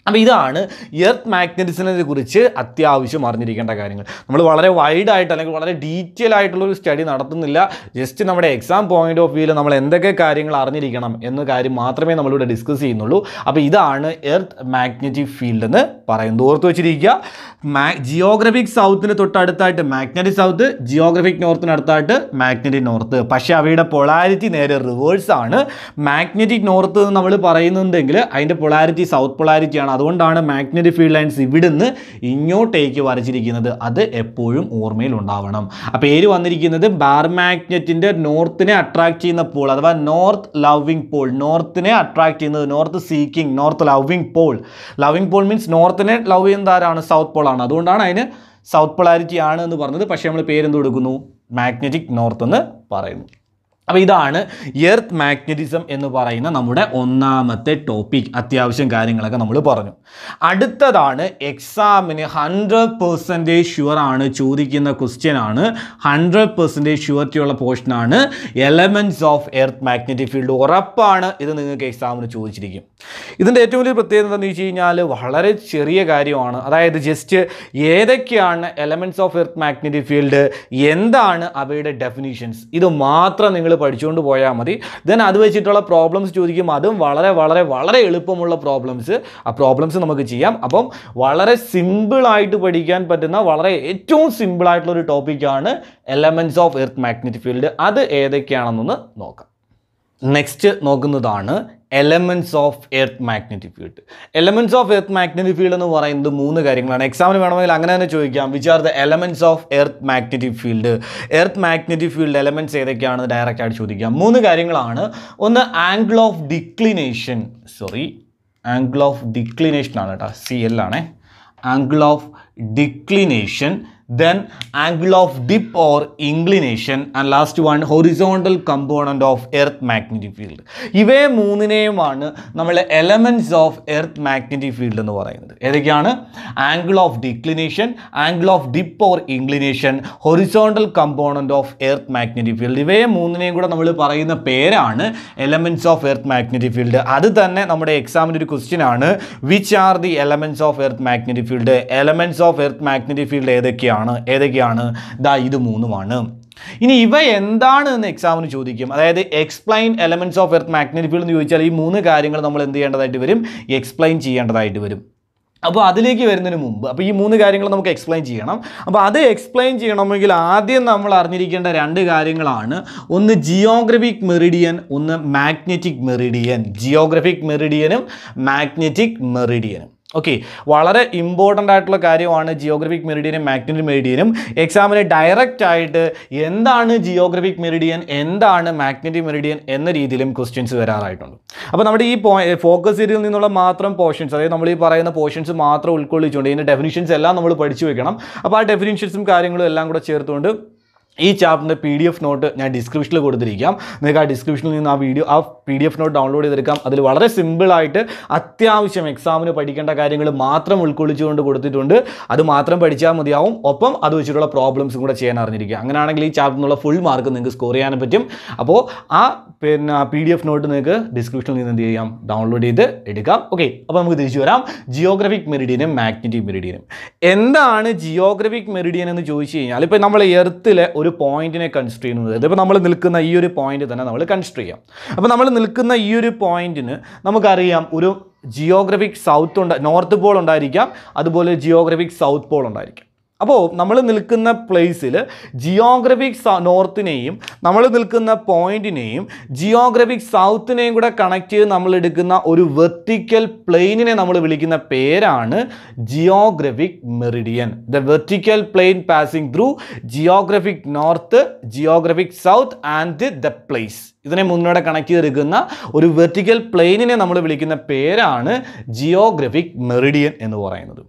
അപ്പോൾ ഇതാണ് എർത്ത് മാഗ്നറ്റിസിനെ കുറിച്ച് അത്യാവശ്യം അറിഞ്ഞിരിക്കേണ്ട കാര്യങ്ങൾ നമ്മൾ വളരെ വൈഡായിട്ട് അല്ലെങ്കിൽ വളരെ ഡീറ്റെയിൽ ആയിട്ടുള്ള ഒരു സ്റ്റഡി നടത്തുന്നില്ല ജസ്റ്റ് നമ്മുടെ എക്സാം പോയിന്റ് ഓഫ് വ്യൂവിൽ നമ്മൾ എന്തൊക്കെ കാര്യങ്ങൾ അറിഞ്ഞിരിക്കണം എന്ന കാര്യം മാത്രമേ നമ്മളിവിടെ ഡിസ്കസ് ചെയ്യുന്നുള്ളൂ അപ്പോൾ ഇതാണ് എർത്ത് മാഗ്നറ്റിക് ഫീൽഡ് എന്ന് പറയുന്നത് ഓർത്ത് വെച്ചിരിക്കുക മാ ജിയോഗ്രഫിക് സൗത്തിന് തൊട്ടടുത്തായിട്ട് മാഗ്നറ്റിക് സൗത്ത് ജിയോഗ്രഫിക് നോർത്തിന് അടുത്തായിട്ട് മാഗ്നറ്റിക് നോർത്ത് പക്ഷേ അവയുടെ പൊളാരിറ്റി നേരെ റിവേഴ്സാണ് മാഗ്നറ്റിക് നോർത്ത് എന്ന് നമ്മൾ പറയുന്നുണ്ടെങ്കിൽ അതിൻ്റെ പൊളാരിറ്റി സൗത്ത് പൊളാരിറ്റിയാണ് അതുകൊണ്ടാണ് മാഗ്നറ്റിക് ഫീൽഡ് ലൈൻസ് ഇവിടുന്ന് ഇങ്ങോട്ടേക്ക് വരച്ചിരിക്കുന്നത് അത് എപ്പോഴും ഓർമ്മയിൽ ഉണ്ടാവണം അപ്പോൾ പേര് വന്നിരിക്കുന്നത് ബാർ മാഗ്നറ്റിൻ്റെ നോർത്തിനെ അട്രാക്ട് ചെയ്യുന്ന പോൾ അഥവാ നോർത്ത് ലവിങ് പോൾ നോർത്തിനെ അട്രാക്ട് ചെയ്യുന്നത് north seeking north loving pole loving pole means നോർത്തിനെ ലവ് ചെയ്യുന്ന ആരാണ് സൗത്ത് പോളാണ് അതുകൊണ്ടാണ് അതിന് സൗത്ത് പൊളാരിറ്റി ആണ് എന്ന് പറഞ്ഞത് പക്ഷേ നമ്മൾ പേരെന്ത് കൊടുക്കുന്നു മാഗ്നറ്റിക് നോർത്ത് എന്ന് പറയുന്നു അപ്പോൾ ഇതാണ് എർത്ത് മാഗ്നറ്റിസം എന്ന് പറയുന്ന നമ്മുടെ ഒന്നാമത്തെ ടോപ്പിക് അത്യാവശ്യം കാര്യങ്ങളൊക്കെ നമ്മൾ പറഞ്ഞു അടുത്തതാണ് എക്സാമിന് ഹൺഡ്രഡ് പെർസെൻറ്റേജ് ഷുവർ ആണ് ചോദിക്കുന്ന ക്വസ്റ്റ്യനാണ് ആണ് ഹൺഡ്രഡ് പെർസെൻറ്റേജ് ഉള്ള പോർഷനാണ് elements of earth magnetic field ഉറപ്പാണ് ഇത് നിങ്ങൾക്ക് എക്സാമിന് ചോദിച്ചിരിക്കും ഇതിൻ്റെ ഏറ്റവും വലിയ പ്രത്യേകത എന്താണെന്ന് വെച്ച് കഴിഞ്ഞാൽ വളരെ ചെറിയ കാര്യമാണ് അതായത് ജസ്റ്റ് ഏതൊക്കെയാണ് elements of earth magnetic field എന്താണ് അവയുടെ ഡെഫിനീഷൻസ് ഇത് മാത്രം നിങ്ങൾ പഠിച്ചുകൊണ്ട് പോയാൽ മതി ദെൻ അത് വെച്ചിട്ടുള്ള പ്രോബ്ലംസ് ചോദിക്കും അതും വളരെ വളരെ വളരെ എളുപ്പമുള്ള പ്രോബ്ലംസ് ആ പ്രോബ്ലംസ് നമുക്ക് ചെയ്യാം അപ്പം വളരെ സിമ്പിളായിട്ട് പഠിക്കാൻ പറ്റുന്ന വളരെ ഏറ്റവും സിമ്പിളായിട്ടുള്ളൊരു ഒരു ടോപ്പിക്കാണ് elements of earth magnetic field അത് ഏതൊക്കെയാണെന്നൊന്ന് നോക്കാം നെക്സ്റ്റ് നോക്കുന്നതാണ് elements of earth magnetic field elements of earth magnetic field എന്ന് പറയുന്നത് മൂന്ന് കാര്യങ്ങളാണ് എക്സാമിന് വേണമെങ്കിൽ അങ്ങനെ തന്നെ ചോദിക്കാം which are the elements of earth magnetic field earth magnetic field elements ഏതൊക്കെയാണെന്ന് ഡയറക്റ്റ് ആയിട്ട് ചോദിക്കാം മൂന്ന് കാര്യങ്ങളാണ് ഒന്ന് angle of declination sorry angle of declination ആണ് കേട്ടോ സി എൽ ആണേ angle of declination then angle of dip or inclination and last one horizontal component of earth magnetic field ഇവയെ മൂന്നിനെയുമാണ് നമ്മൾ elements of earth magnetic field എന്ന് പറയുന്നത് ഏതൊക്കെയാണ് angle of declination angle of dip or inclination horizontal component of earth magnetic field ഇവയെ മൂന്നിനെയും കൂടെ നമ്മൾ പറയുന്ന പേരാണ് elements of earth magnetic field അത് തന്നെ നമ്മുടെ എക്സാമിൻ്റെ ഒരു ക്വസ്റ്റ്യൻ ആണ് which are the elements of earth magnetic field elements of earth magnetic field ഏതൊക്കെയാണ് ഏതൊക്കെയാണ് ഏതൊക്കെയാണ് ദാ ഇത് മൂന്നുമാണ് ഇനി ഇവ എന്താണ് എന്ന് എക്സാമിന് ചോദിക്കും അതായത് explain elements of earth magnetic field എന്ന് ചോദിച്ചാൽ ഈ മൂന്ന് കാര്യങ്ങൾ നമ്മൾ എന്ത് ചെയ്യേണ്ടതായിട്ട് വരും എക്സ്പ്ലെയിൻ ചെയ്യേണ്ടതായിട്ട് വരും അപ്പോൾ അതിലേക്ക് വരുന്നതിന് മുമ്പ് അപ്പോൾ ഈ മൂന്ന് കാര്യങ്ങൾ നമുക്ക് എക്സ്പ്ലെയിൻ ചെയ്യണം അപ്പോൾ അത് എക്സ്പ്ലെയിൻ ചെയ്യണമെങ്കിൽ ആദ്യം നമ്മൾ അറിഞ്ഞിരിക്കേണ്ട രണ്ട് കാര്യങ്ങളാണ് ഒന്ന് ജിയോഗ്രഫിക് മെറിഡിയൻ ഒന്ന് മാഗ്നറ്റിക് മെറിഡിയൻ ജിയോഗ്രഫിക് മെറിഡിയനും മാഗ്നറ്റിക് മെറിഡിയനും ഓക്കെ വളരെ ഇമ്പോർട്ടൻ്റ് ആയിട്ടുള്ള കാര്യമാണ് ജിയോഗ്രഫിക് മെറിഡിയനും മാഗ്നറ്റിക് മെറിഡിയനും എക്സാമിന് ഡയറക്റ്റ് ആയിട്ട് എന്താണ് ജിയോഗ്രഫിക് മെറിഡിയൻ എന്താണ് മാഗ്നറ്റിക് മെറിഡിയൻ എന്ന രീതിയിലും ക്വസ്റ്റ്യൻസ് വരാറായിട്ടുണ്ട് അപ്പോൾ നമ്മുടെ ഈ ഫോക്കസ് ഏരിയയിൽ നിന്നുള്ള മാത്രം പോർഷൻസ് അതായത് നമ്മൾ ഈ പറയുന്ന പോർഷൻസ് മാത്രം ഉൾക്കൊള്ളിച്ചുകൊണ്ട് ഇതിൻ്റെ ഡെഫിനിഷൻസ് എല്ലാം നമ്മൾ പഠിച്ചു വെക്കണം അപ്പോൾ ആ ഡെഫിനിഷൻസും കാര്യങ്ങളും എല്ലാം കൂടെ ചേർത്തുകൊണ്ട് ഈ ചാപ്റ്ററിൻ്റെ പി ഡി എഫ് നോട്ട് ഞാൻ ഡിസ്ക്രിപ്ഷനിൽ കൊടുത്തിരിക്കാം നിങ്ങൾക്ക് ആ ഡിസ്ക്രിപ്ഷനിൽ നിന്ന് ആ വീഡിയോ ആ P D F note download ചെയ്തെടുക്കാം അതിൽ വളരെ സിമ്പിളായിട്ട് അത്യാവശ്യം എക്സാമിന് പഠിക്കേണ്ട കാര്യങ്ങൾ മാത്രം ഉൾക്കൊള്ളിച്ചുകൊണ്ട് കൊടുത്തിട്ടുണ്ട് അത് മാത്രം പഠിച്ചാൽ മതിയാവും ഒപ്പം അത് വെച്ചിട്ടുള്ള പ്രോബ്ലംസും കൂടെ ചെയ്യാൻ അറിഞ്ഞിരിക്കുക അങ്ങനെയാണെങ്കിൽ ഈ ചാപ്റ്ററിൽ നിന്നുള്ള ഫുൾ മാർക്ക് നിങ്ങൾക്ക് സ്കോർ ചെയ്യാൻ പറ്റും അപ്പോൾ ആ പിന്നെ പി ഡി എഫ് നോട്ട് നിങ്ങൾക്ക് ഡിസ്ക്രിപ്ഷനിൽ നിന്ന് എന്ത് ചെയ്യാം ഡൗൺലോഡ് ചെയ്ത് എടുക്കാം ഓക്കെ അപ്പോൾ നമുക്ക് തിരിച്ചു വരാം ജിയോഗ്രഫിക് മെറിഡിയനും മാഗ്നറ്റിക് മെറിഡിയനും എന്താണ് ജിയോഗ്രഫിക് മെറിഡിയൻ എന്ന് ചോദിച്ചു കഴിഞ്ഞാൽ ഇപ്പോൾ നമ്മൾ എർത്തിലെ ഒരു പോയിന്റിനെ കൺസ്റ്റർ ചെയ്യുന്നത് ഇതിപ്പോൾ നമ്മൾ നിൽക്കുന്ന ഈ ഒരു പോയിന്റ് തന്നെ നമ്മൾ കൺസ്റ്റർ ചെയ്യാം അപ്പോൾ നമ്മൾ നിൽക്കുന്ന ഈ ഒരു പോയിന്റിന് നമുക്കറിയാം ഒരു ജിയോഗ്രഫിക് സൗത്ത് ഉണ്ട് നോർത്ത് പോൾ ഉണ്ടായിരിക്കാം അതുപോലെ ജിയോഗ്രഫിക് സൗത്ത് പോൾ ഉണ്ടായിരിക്കാം അപ്പോൾ നമ്മൾ നിൽക്കുന്ന പ്ലേസിൽ ജിയോഗ്രഫിക് നോർത്തിനെയും നമ്മൾ നിൽക്കുന്ന പോയിന്റിനെയും ജിയോഗ്രഫിക് സൗത്തിനെയും കൂടെ കണക്ട് ചെയ്ത് നമ്മൾ എടുക്കുന്ന ഒരു വെർട്ടിക്കൽ പ്ലെയിനിനെ നമ്മൾ വിളിക്കുന്ന പേരാണ് geographic meridian the vertical plane passing through geographic north geographic south and the place ഇതിനെ മുന്നോടെ കണക്ട് ചെയ്തെടുക്കുന്ന ഒരു വെർട്ടിക്കൽ പ്ലെയിനിനെ നമ്മൾ വിളിക്കുന്ന പേരാണ് ജിയോഗ്രഫിക് മെറിഡിയൻ എന്ന് പറയുന്നത്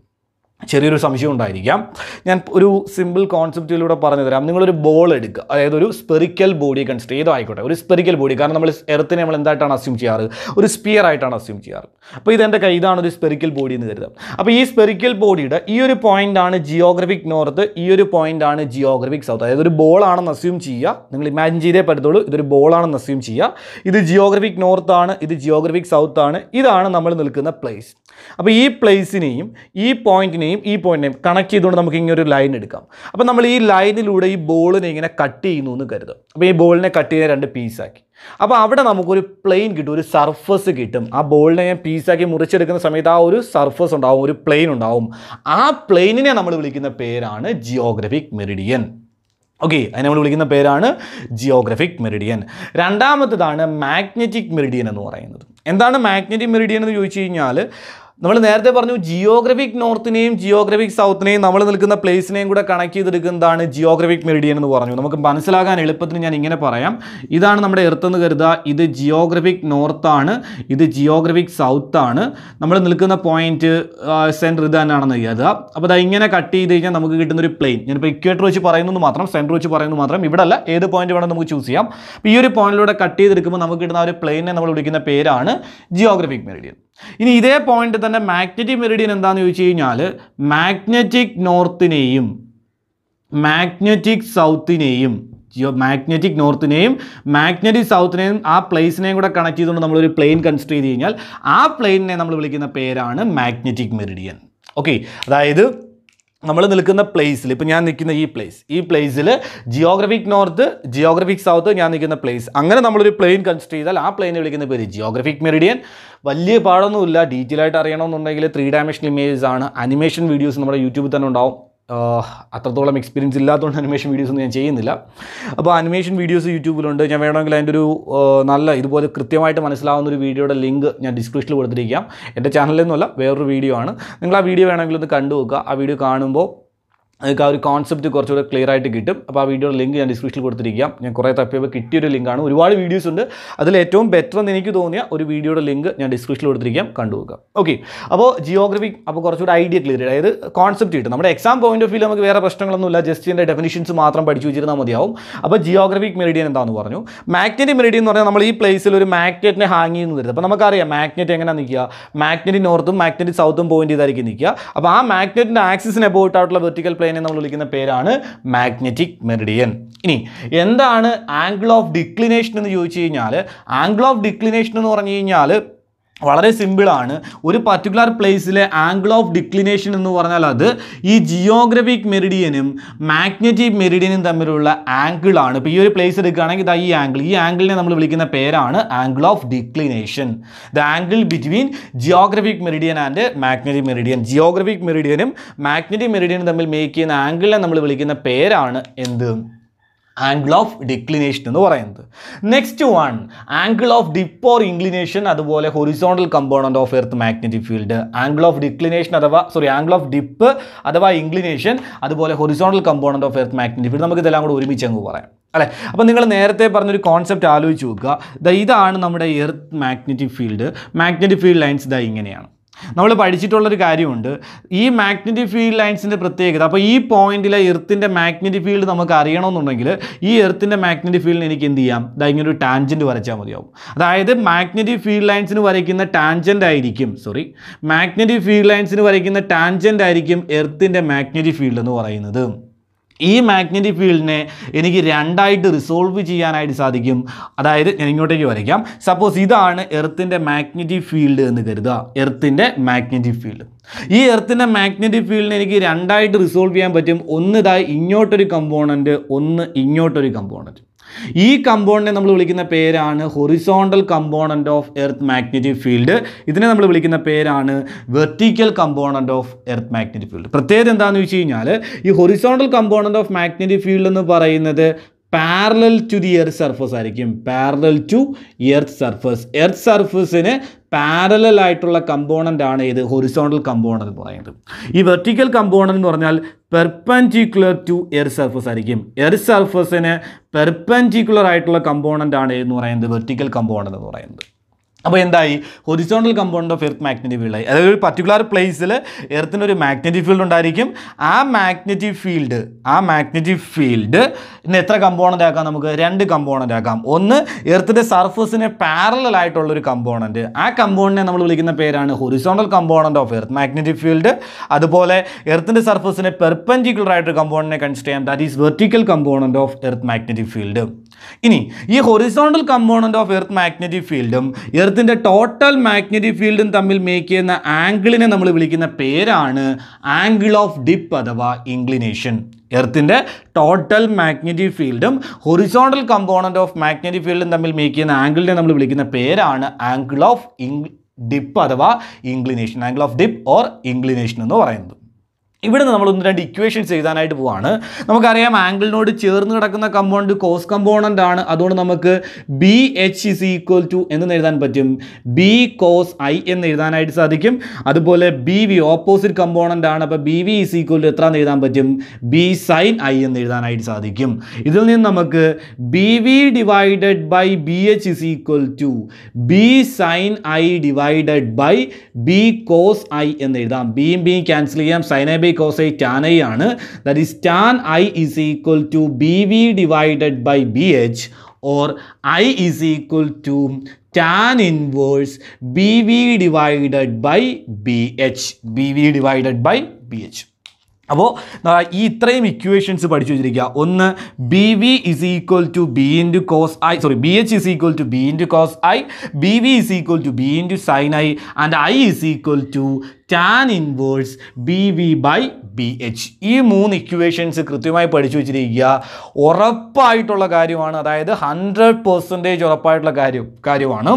ചെറിയൊരു സംശയം ഉണ്ടായിരിക്കാം ഞാൻ ഒരു സിമ്പിൾ കോൺസെപ്റ്റിലൂടെ പറഞ്ഞു തരാം നിങ്ങളൊരു ബോൾ എടുക്കുക അതായത് ഒരു സ്പെറിക്കൽ ബോഡി കൺസിഡർ ചെയ്തോ ആയിക്കോട്ടെ ഒരു സ്പെറിക്കൽ ബോഡി കാരണം നമ്മൾ എർത്തിനെ നമ്മൾ എന്തായിട്ടാണ് അസ്യൂം ചെയ്യാറ് ഒരു സ്പിയർ ആയിട്ടാണ് അസ്യൂം ചെയ്യാറ് അപ്പോൾ ഇതെൻ്റെ കൈ ഇതാണ് ഒരു സ്പെറിക്കൽ ബോഡി എന്ന് കരുതാം അപ്പോൾ ഈ സ്പെറിക്കൽ ബോഡിയുടെ ഈ ഒരു പോയിൻ്റ് ആണ് ജിയോഗ്രഫിക് നോർത്ത് ഈ ഒരു പോയിൻ്റ് ആണ് ജിയോഗ്രഫിക് സൗത്ത് അതായത് ഒരു ബോൾ ആണെന്ന് അസ്യൂം ചെയ്യുക നിങ്ങൾ ഇമാജിൻ ചെയ്തേ പറ്റത്തുള്ളൂ ഇതൊരു ബോൾ ആണെന്ന് അസ്യൂം ചെയ്യുക ഇത് ജിയോഗ്രഫിക് നോർത്ത് ആണ് ഇത് ജിയോഗ്രഫിക് സൗത്ത് ആണ് ഇതാണ് നമ്മൾ നിൽക്കുന്ന പ്ലേസ് അപ്പോൾ ഈ പ്ലേസിനെയും ഈ പോയിന്റിനെയും പോയിന്റിനെയും ഈ പോയിന്റിനെയും കണക്ട് ചെയ്തുകൊണ്ട് നമുക്ക് ഇങ്ങനെ ഒരു ലൈൻ എടുക്കാം അപ്പോൾ നമ്മൾ ഈ ലൈനിലൂടെ ഈ ബോളിനെ ഇങ്ങനെ കട്ട് ചെയ്യുന്നു എന്ന് കരുതും അപ്പോൾ ഈ ബോളിനെ കട്ട് ചെയ്യുന്ന രണ്ട് പീസാക്കി അപ്പോൾ അവിടെ നമുക്കൊരു പ്ലെയിൻ കിട്ടും ഒരു സർഫസ് കിട്ടും ആ ബോളിനെ ഞാൻ പീസാക്കി മുറിച്ചെടുക്കുന്ന സമയത്ത് ആ ഒരു സർഫസ് ഉണ്ടാവും ഒരു പ്ലെയിൻ ഉണ്ടാവും ആ പ്ലെയിനിനെ നമ്മൾ വിളിക്കുന്ന പേരാണ് ജിയോഗ്രഫിക് മെറിഡിയൻ ഓക്കെ അതിനെ നമ്മൾ വിളിക്കുന്ന പേരാണ് ജിയോഗ്രഫിക് മെറിഡിയൻ രണ്ടാമത്തതാണ് മാഗ്നറ്റിക് മെറിഡിയൻ എന്ന് പറയുന്നത് എന്താണ് മാഗ്നറ്റിക് മെറിഡിയൻ എന്ന് ചോദിച്ചു കഴിഞ്ഞാൽ നമ്മൾ നേരത്തെ പറഞ്ഞു ജിയോഗ്രഫിക് നോർത്തിനെയും ജിയോഗ്രഫിക് സൗത്തിനെയും നമ്മൾ നിൽക്കുന്ന പ്ലേസിനെയും കൂടെ കണക്ട് ചെയ്തെടുക്കുന്നതാണ് ജിയോഗ്രഫിക് മെറിഡിയൻ എന്ന് പറഞ്ഞു നമുക്ക് മനസ്സിലാകാൻ എളുപ്പത്തിന് ഞാൻ ഇങ്ങനെ പറയാം ഇതാണ് നമ്മുടെ എർത്ത് എന്ന് കരുതുക ഇത് ജിയോഗ്രഫിക് നോർത്താണ് ഇത് ജിയോഗ്രഫിക് സൗത്താണ് നമ്മൾ നിൽക്കുന്ന പോയിന്റ് സെൻറ്റർ ഇത് തന്നെയാണെന്ന് കരുതുക അപ്പോൾ അത് ഇങ്ങനെ കട്ട് ചെയ്ത് കഴിഞ്ഞാൽ നമുക്ക് കിട്ടുന്ന ഒരു പ്ലെയിൻ ഞാനിപ്പോൾ ഇക്വേറ്റർ വെച്ച് പറയുന്നത് മാത്രം സെൻറ്റർ വെച്ച് പറയുന്നത് മാത്രം ഇവിടെ അല്ല ഏത് പോയിന്റ് വേണം നമുക്ക് ചൂസ് ചെയ്യാം അപ്പോൾ ഈ ഒരു പോയിന്റിലൂടെ കട്ട് ചെയ്തെടുക്കുമ്പോൾ നമുക്ക് കിട്ടുന്ന ഒരു പ്ലെയിനെ നമ്മൾ വിളിക്കുന്ന പേരാണ് ജിയോഗ്രഫിക് മെറിഡിയൻ ഇനി ഇതേ പോയിന്റ് തന്നെ മാഗ്നറ്റിക് മെറിഡിയൻ എന്താന്ന് ചോദിച്ചു കഴിഞ്ഞാൽ മാഗ്നറ്റിക് നോർത്തിനെയും മാഗ്നറ്റിക് സൗത്തിനെയും ജിയോ മാഗ്നറ്റിക് നോർത്തിനെയും മാഗ്നറ്റിക് സൗത്തിനെയും ആ പ്ലേസിനെയും കൂടെ കണക്ട് ചെയ്തുകൊണ്ട് നമ്മളൊരു പ്ലെയിൻ കൺസിഡർ ചെയ്ത് കഴിഞ്ഞാൽ ആ പ്ലെയിനിനെ നമ്മൾ വിളിക്കുന്ന പേരാണ് മാഗ്നറ്റിക് മെറിഡിയൻ ഓക്കെ അതായത് നമ്മൾ നിൽക്കുന്ന പ്ലേസിൽ ഇപ്പം ഞാൻ നിൽക്കുന്ന ഈ പ്ലേസ് ഈ പ്ലേസിൽ ജിയോഗ്രഫിക് നോർത്ത് ജിയോഗ്രഫിക് സൗത്ത് ഞാൻ നിൽക്കുന്ന പ്ലേസ് അങ്ങനെ നമ്മളൊരു പ്ലെയിൻ കൺസിഡർ ചെയ്താൽ ആ പ്ലെയിനെ വിളിക്കുന്ന പേര് ജിയോഗ്രഫിക് മെറിഡിയൻ വലിയ പാടൊന്നുമില്ല ഡീറ്റെയിൽ ആയിട്ട് അറിയണമെന്നുണ്ടെങ്കിൽ ത്രീ ഡയമെൻഷൻ ഇമേജസ് ആണ് അനിമേഷൻ വീഡിയോസ് നമ്മുടെ യൂട്യൂബിൽ തന്നെ ഉണ്ടാവും അത്രത്തോളം എക്സ്പീരിയൻസ് ഇല്ലാത്തതുകൊണ്ട് അനിമേഷൻ വീഡിയോസ് ഒന്നും ഞാൻ ചെയ്യുന്നില്ല അപ്പോൾ അനിമേഷൻ വീഡിയോസ് യൂട്യൂബിലുണ്ട് ഞാൻ വേണമെങ്കിൽ അതിൻ്റെ ഒരു നല്ല ഇതുപോലെ കൃത്യമായിട്ട് മനസ്സിലാവുന്ന ഒരു വീഡിയോയുടെ ലിങ്ക് ഞാൻ ഡിസ്ക്രിപ്ഷനിൽ കൊടുത്തിരിക്കാം എൻ്റെ ചാനലിൽ നിന്നല്ല വേറൊരു വീഡിയോ ആണ് നിങ്ങൾ ആ വീഡിയോ വേണമെങ്കിൽ ഒന്ന് കണ്ടു നോക്കുക ആ വീഡിയോ കാണുമ്പോൾ നിങ്ങൾക്ക് ആ ഒരു കോൺസെപ്റ്റ് കുറച്ചുകൂടെ ക്ലിയർ ആയിട്ട് കിട്ടും അപ്പോൾ ആ വീഡിയോയുടെ ലിങ്ക് ഞാൻ ഡിസ്ക്രിപ്ഷനിൽ കൊടുത്തിരിക്കാം ഞാൻ കുറേ തപ്പിയപ്പോൾ കിട്ടിയൊരു ലിങ്കാണ് ഒരുപാട് വീഡിയോസ് ഉണ്ട് അതിൽ ഏറ്റവും ബെറ്റർ എന്ന് എനിക്ക് തോന്നിയ ഒരു വീഡിയോയുടെ ലിങ്ക് ഞാൻ ഡിസ്ക്രിപ്ഷനിൽ കൊടുത്തിരിക്കാം കണ്ടു നോക്കാം ഓക്കെ അപ്പോൾ ജിയോഗ്രഫി അപ്പോൾ കുറച്ചുകൂടെ ഐഡിയ ക്ലിയർ അതായത് കോൺസെപ്റ്റ് കിട്ടും നമ്മുടെ എക്സാം പോയിന്റ് ഓഫ് വ്യൂ നമുക്ക് വേറെ പ്രശ്നങ്ങളൊന്നുമില്ല ജസ്റ്റ് ഇതിൻ്റെ ഡെഫിനിഷൻസ് മാത്രം പഠിച്ചു വെച്ചിരുന്നാൽ മതിയാവും അപ്പോൾ ജിയോഗ്രഫിക് മെറിഡിയൻ എന്താണെന്ന് പറഞ്ഞു മാഗ്നറ്റിക് മെറിഡിയൻ എന്ന് പറഞ്ഞാൽ നമ്മൾ ഈ പ്ലേസിൽ ഒരു മാഗ്നറ്റിനെ ഹാങ് ചെയ്യുന്നത് വരുന്നത് അപ്പോൾ നമുക്കറിയാം മാഗ്നറ്റ് എങ്ങനെയാണ് നിൽക്കുക മാഗ്നറ്റ് നോർത്തും മാഗ്നറ്റ് സൗത്തും പോയിന്റ് ചെയ്തായിരിക്കും നിൽക്കുക അപ്പോൾ ആ മാഗ്നറ്റിൻ്റെ ആക്സിസിന് എബോട്ടായിട്ടുള്ള വെർട്ടിക്കൽ പ്ലെയിനെ നമ്മൾ വിളിക്കുന്ന പേരാണ് മാഗ്നറ്റിക് മെറിഡിയൻ ഇനി എന്താണ് ആംഗിൾ ഓഫ് ഡിക്ലിനേഷൻ എന്ന് ചോദിച്ചു കഴിഞ്ഞാൽ ആംഗിൾ ഓഫ് ഡിക്ലിനേഷൻ എന്ന് പറഞ്ഞു കഴിഞ്ഞാൽ വളരെ സിമ്പിളാണ് ഒരു പർട്ടിക്കുലർ പ്ലേസിലെ ആംഗിൾ ഓഫ് ഡിക്ലിനേഷൻ എന്ന് പറഞ്ഞാൽ അത് ഈ ജിയോഗ്രഫിക് മെറിഡിയനും മാഗ്നറ്റിക് മെറിഡിയനും തമ്മിലുള്ള ആംഗിളാണ് ഇപ്പോൾ ഈ ഒരു പ്ലേസ് എടുക്കുകയാണെങ്കിൽ ഈ ആംഗിൾ ഈ ആംഗിളിനെ നമ്മൾ വിളിക്കുന്ന പേരാണ് angle of declination the angle between geographic meridian and magnetic meridian geographic മെറിഡിയനും മാഗ്നറ്റിക് മെറിഡിയനും തമ്മിൽ മേക്ക് ചെയ്യുന്ന ആംഗിളിനെ നമ്മൾ വിളിക്കുന്ന പേരാണ് എന്ത് ആംഗിൾ ഓഫ് ഡിക്ലിനേഷൻ എന്ന് പറയുന്നത് next one angle of dip or inclination അതുപോലെ horizontal component of earth magnetic field angle of declination അഥവാ സോറി ആംഗിൾ ഓഫ് ഡിപ്പ് അഥവാ ഇൻക്ലിനേഷൻ അതുപോലെ horizontal component of earth magnetic field നമുക്ക് ഇതെല്ലാം കൂടെ ഒരുമിച്ച് അങ്ങ് പറയാം അല്ലേ അപ്പോൾ നിങ്ങൾ നേരത്തെ പറഞ്ഞൊരു കോൺസെപ്റ്റ് ആലോചിച്ച് നോക്കുക ഇതാണ് നമ്മുടെ earth magnetic field magnetic field lines ഇതാ ഇങ്ങനെയാണ് നമ്മൾ പഠിച്ചിട്ടുള്ളൊരു കാര്യമുണ്ട് ഈ മാഗ്നറ്റിക് ഫീൽഡ് ലൈൻസിൻ്റെ പ്രത്യേകത അപ്പോൾ ഈ പോയിന്റിലെ എർത്തിൻ്റെ മാഗ്നറ്റിക് ഫീൽഡ് നമുക്ക് അറിയണമെന്നുണ്ടെങ്കിൽ ഈ എർത്തിൻ്റെ മാഗ്നറ്റിക് ഫീൽഡിന് എനിക്ക് എന്ത് ചെയ്യാം അതായത് ഇങ്ങനെ ഒരു ടാൻജൻറ്റ് വരച്ചാൽ മതിയാവും അതായത് മാഗ്നറ്റിക് ഫീൽഡ് ലൈൻസിന് വരയ്ക്കുന്ന ടാൻജൻ്റ് ആയിരിക്കും സോറി മാഗ്നറ്റിക് ഫീൽഡ് ലൈൻസിന് വരയ്ക്കുന്ന ടാൻജൻ്റ് ആയിരിക്കും എർത്തിൻ്റെ മാഗ്നറ്റിക് ഫീൽഡ് എന്ന് പറയുന്നത് ഈ മാഗ്നറ്റിക് ഫീൽഡിനെ എനിക്ക് രണ്ടായിട്ട് റിസോൾവ് ചെയ്യാനായിട്ട് സാധിക്കും അതായത് ഞാൻ ഇങ്ങോട്ടേക്ക് വരയ്ക്കാം സപ്പോസ് ഇതാണ് എർത്തിൻ്റെ മാഗ്നറ്റിക് ഫീൽഡ് എന്ന് കരുതുക എർത്തിൻ്റെ മാഗ്നറ്റിക് ഫീൽഡ് ഈ എർത്തിൻ്റെ മാഗ്നറ്റിക് ഫീൽഡിനെ എനിക്ക് രണ്ടായിട്ട് റിസോൾവ് ചെയ്യാൻ പറ്റും ഒന്ന് ഇതായി ഇങ്ങോട്ടൊരു കമ്പോണൻറ്റ് ഒന്ന് ഇങ്ങോട്ടൊരു കമ്പോണൻറ്റ് ഈ കമ്പോണിനെ നമ്മൾ വിളിക്കുന്ന പേരാണ് horizontal component of earth magnetic field ഇതിനെ നമ്മൾ വിളിക്കുന്ന പേരാണ് vertical component of earth magnetic field പ്രത്യേകത എന്താണെന്ന് വെച്ച് കഴിഞ്ഞാൽ ഈ horizontal component of magnetic field എന്ന് പറയുന്നത് parallel to the earth surface ആയിരിക്കും parallel to earth surface earth സർഫസിന് പാരലൽ ആയിട്ടുള്ള കമ്പോണൻ്റ് ആണ് ഏത് ഹൊറിസോണ്ടൽ കമ്പോണൻ്റ് എന്ന് പറയുന്നത് ഈ വെർട്ടിക്കൽ കമ്പോണൻ്റ് എന്ന് പറഞ്ഞാൽ പെർപ്പൻറ്റിക്കുലർ ടു എയർ സർഫസ് ആയിരിക്കും എയർ സർഫസിന് പെർപ്പൻറ്റിക്കുലർ ആയിട്ടുള്ള കമ്പോണൻ്റ് ആണ് ഏതെന്ന് പറയുന്നത് വെർട്ടിക്കൽ കമ്പോണൻ്റ് എന്ന് പറയുന്നത് അപ്പോൾ എന്തായി horizontal compound of earth magnetic ഫീൽഡായി അതായത് ഒരു പർട്ടിക്കുലർ പ്ലേസിൽ എർത്തിൻ്റെ ഒരു മാഗ്നറ്റിക് ഫീൽഡ് ഉണ്ടായിരിക്കും ആ മാഗ്നറ്റിക് ഫീൽഡ് ആ മാഗ്നറ്റിക് ഫീൽഡ് ഇന്ന് എത്ര കമ്പോണൻ്റ് ആക്കാം നമുക്ക് രണ്ട് കമ്പോണൻ്റ് ആക്കാം ഒന്ന് എർത്തിൻ്റെ സർഫസിന് പാരലായിട്ടുള്ളൊരു കമ്പോണൻറ്റ് ആ കമ്പോണിനെ നമ്മൾ വിളിക്കുന്ന പേരാണ് horizontal component of earth magnetic field അതുപോലെ എർത്തിൻ്റെ സർഫസിന് പെർപ്പൻഡിക്കുലറായിട്ടൊരു കമ്പോണിനെ കൺസിഡർ ചെയ്യാം that is vertical component of earth magnetic field ഇനി ഈ horizontal component of earth magnetic ഫീൽഡും എർത്ത് എർത്തിൻ്റെ ടോട്ടൽ മാഗ്നറ്റിക് ഫീൽഡും തമ്മിൽ മേക്ക് ചെയ്യുന്ന ആംഗിളിനെ നമ്മൾ വിളിക്കുന്ന പേരാണ് ആംഗിൾ ഓഫ് ഡിപ്പ് അഥവാ ഇൻക്ലിനേഷൻ എർത്തിൻ്റെ ടോട്ടൽ മാഗ്നറ്റിക് ഫീൽഡും ഹൊറിസോണ്ടൽ കമ്പോണൻറ്റ് ഓഫ് മാഗ്നറ്റിക് ഫീൽഡും തമ്മിൽ മേക്ക് ചെയ്യുന്ന ആംഗിളിനെ നമ്മൾ വിളിക്കുന്ന പേരാണ് ആംഗിൾ ഓഫ് ഡിപ്പ് അഥവാ inclination angle of dip or inclination എന്ന് പറയുന്നത് ഇവിടുന്ന് നമ്മൾ ഒന്ന് രണ്ട് ഇക്വേഷൻസ് എഴുതാനായിട്ട് പോവാണ് നമുക്കറിയാം ആംഗിളിനോട് ചേർന്ന് കിടക്കുന്ന കമ്പോണൻറ്റ് കോസ് കമ്പോണൻ്റ് ആണ് അതുകൊണ്ട് നമുക്ക് B H is equal to എന്ന് എഴുതാൻ പറ്റും ബി കോസ് ഐ എന്ന് എഴുതാനായിട്ട് സാധിക്കും അതുപോലെ ബി വി ഓപ്പോസിറ്റ് കമ്പോണൻ്റ് ആണ് അപ്പോൾ B V is equal to എത്ര എന്ന് എഴുതാൻ പറ്റും ബി സൈൻ ഐ എന്ന് എഴുതാനായിട്ട് സാധിക്കും ഇതിൽ നിന്ന് നമുക്ക് B V divided by B H is equal to B sine I divided by B cos I എന്ന് എഴുതാം ബിയും ബിയും ക്യാൻസൽ ചെയ്യാം sine I by cosine tan A That is tan I is equal to BV divided by BH or I is equal to tan inverse BV divided by BH. BV divided by BH. അപ്പോൾ ഈ ഇത്രയും equations പഠിച്ചു വെച്ചിരിക്കുക ഒന്ന് B V is equal to B into cos I sorry B H is equal to B into cos I B V is equal to B into sine I and I is equal to tan inverse B V by B H ഈ മൂന്ന് equations കൃത്യമായി പഠിച്ചു വെച്ചിരിക്കുക ഉറപ്പായിട്ടുള്ള കാര്യമാണ് അതായത് hundred percentage ഉറപ്പായിട്ടുള്ള കാര്യം കാര്യമാണ്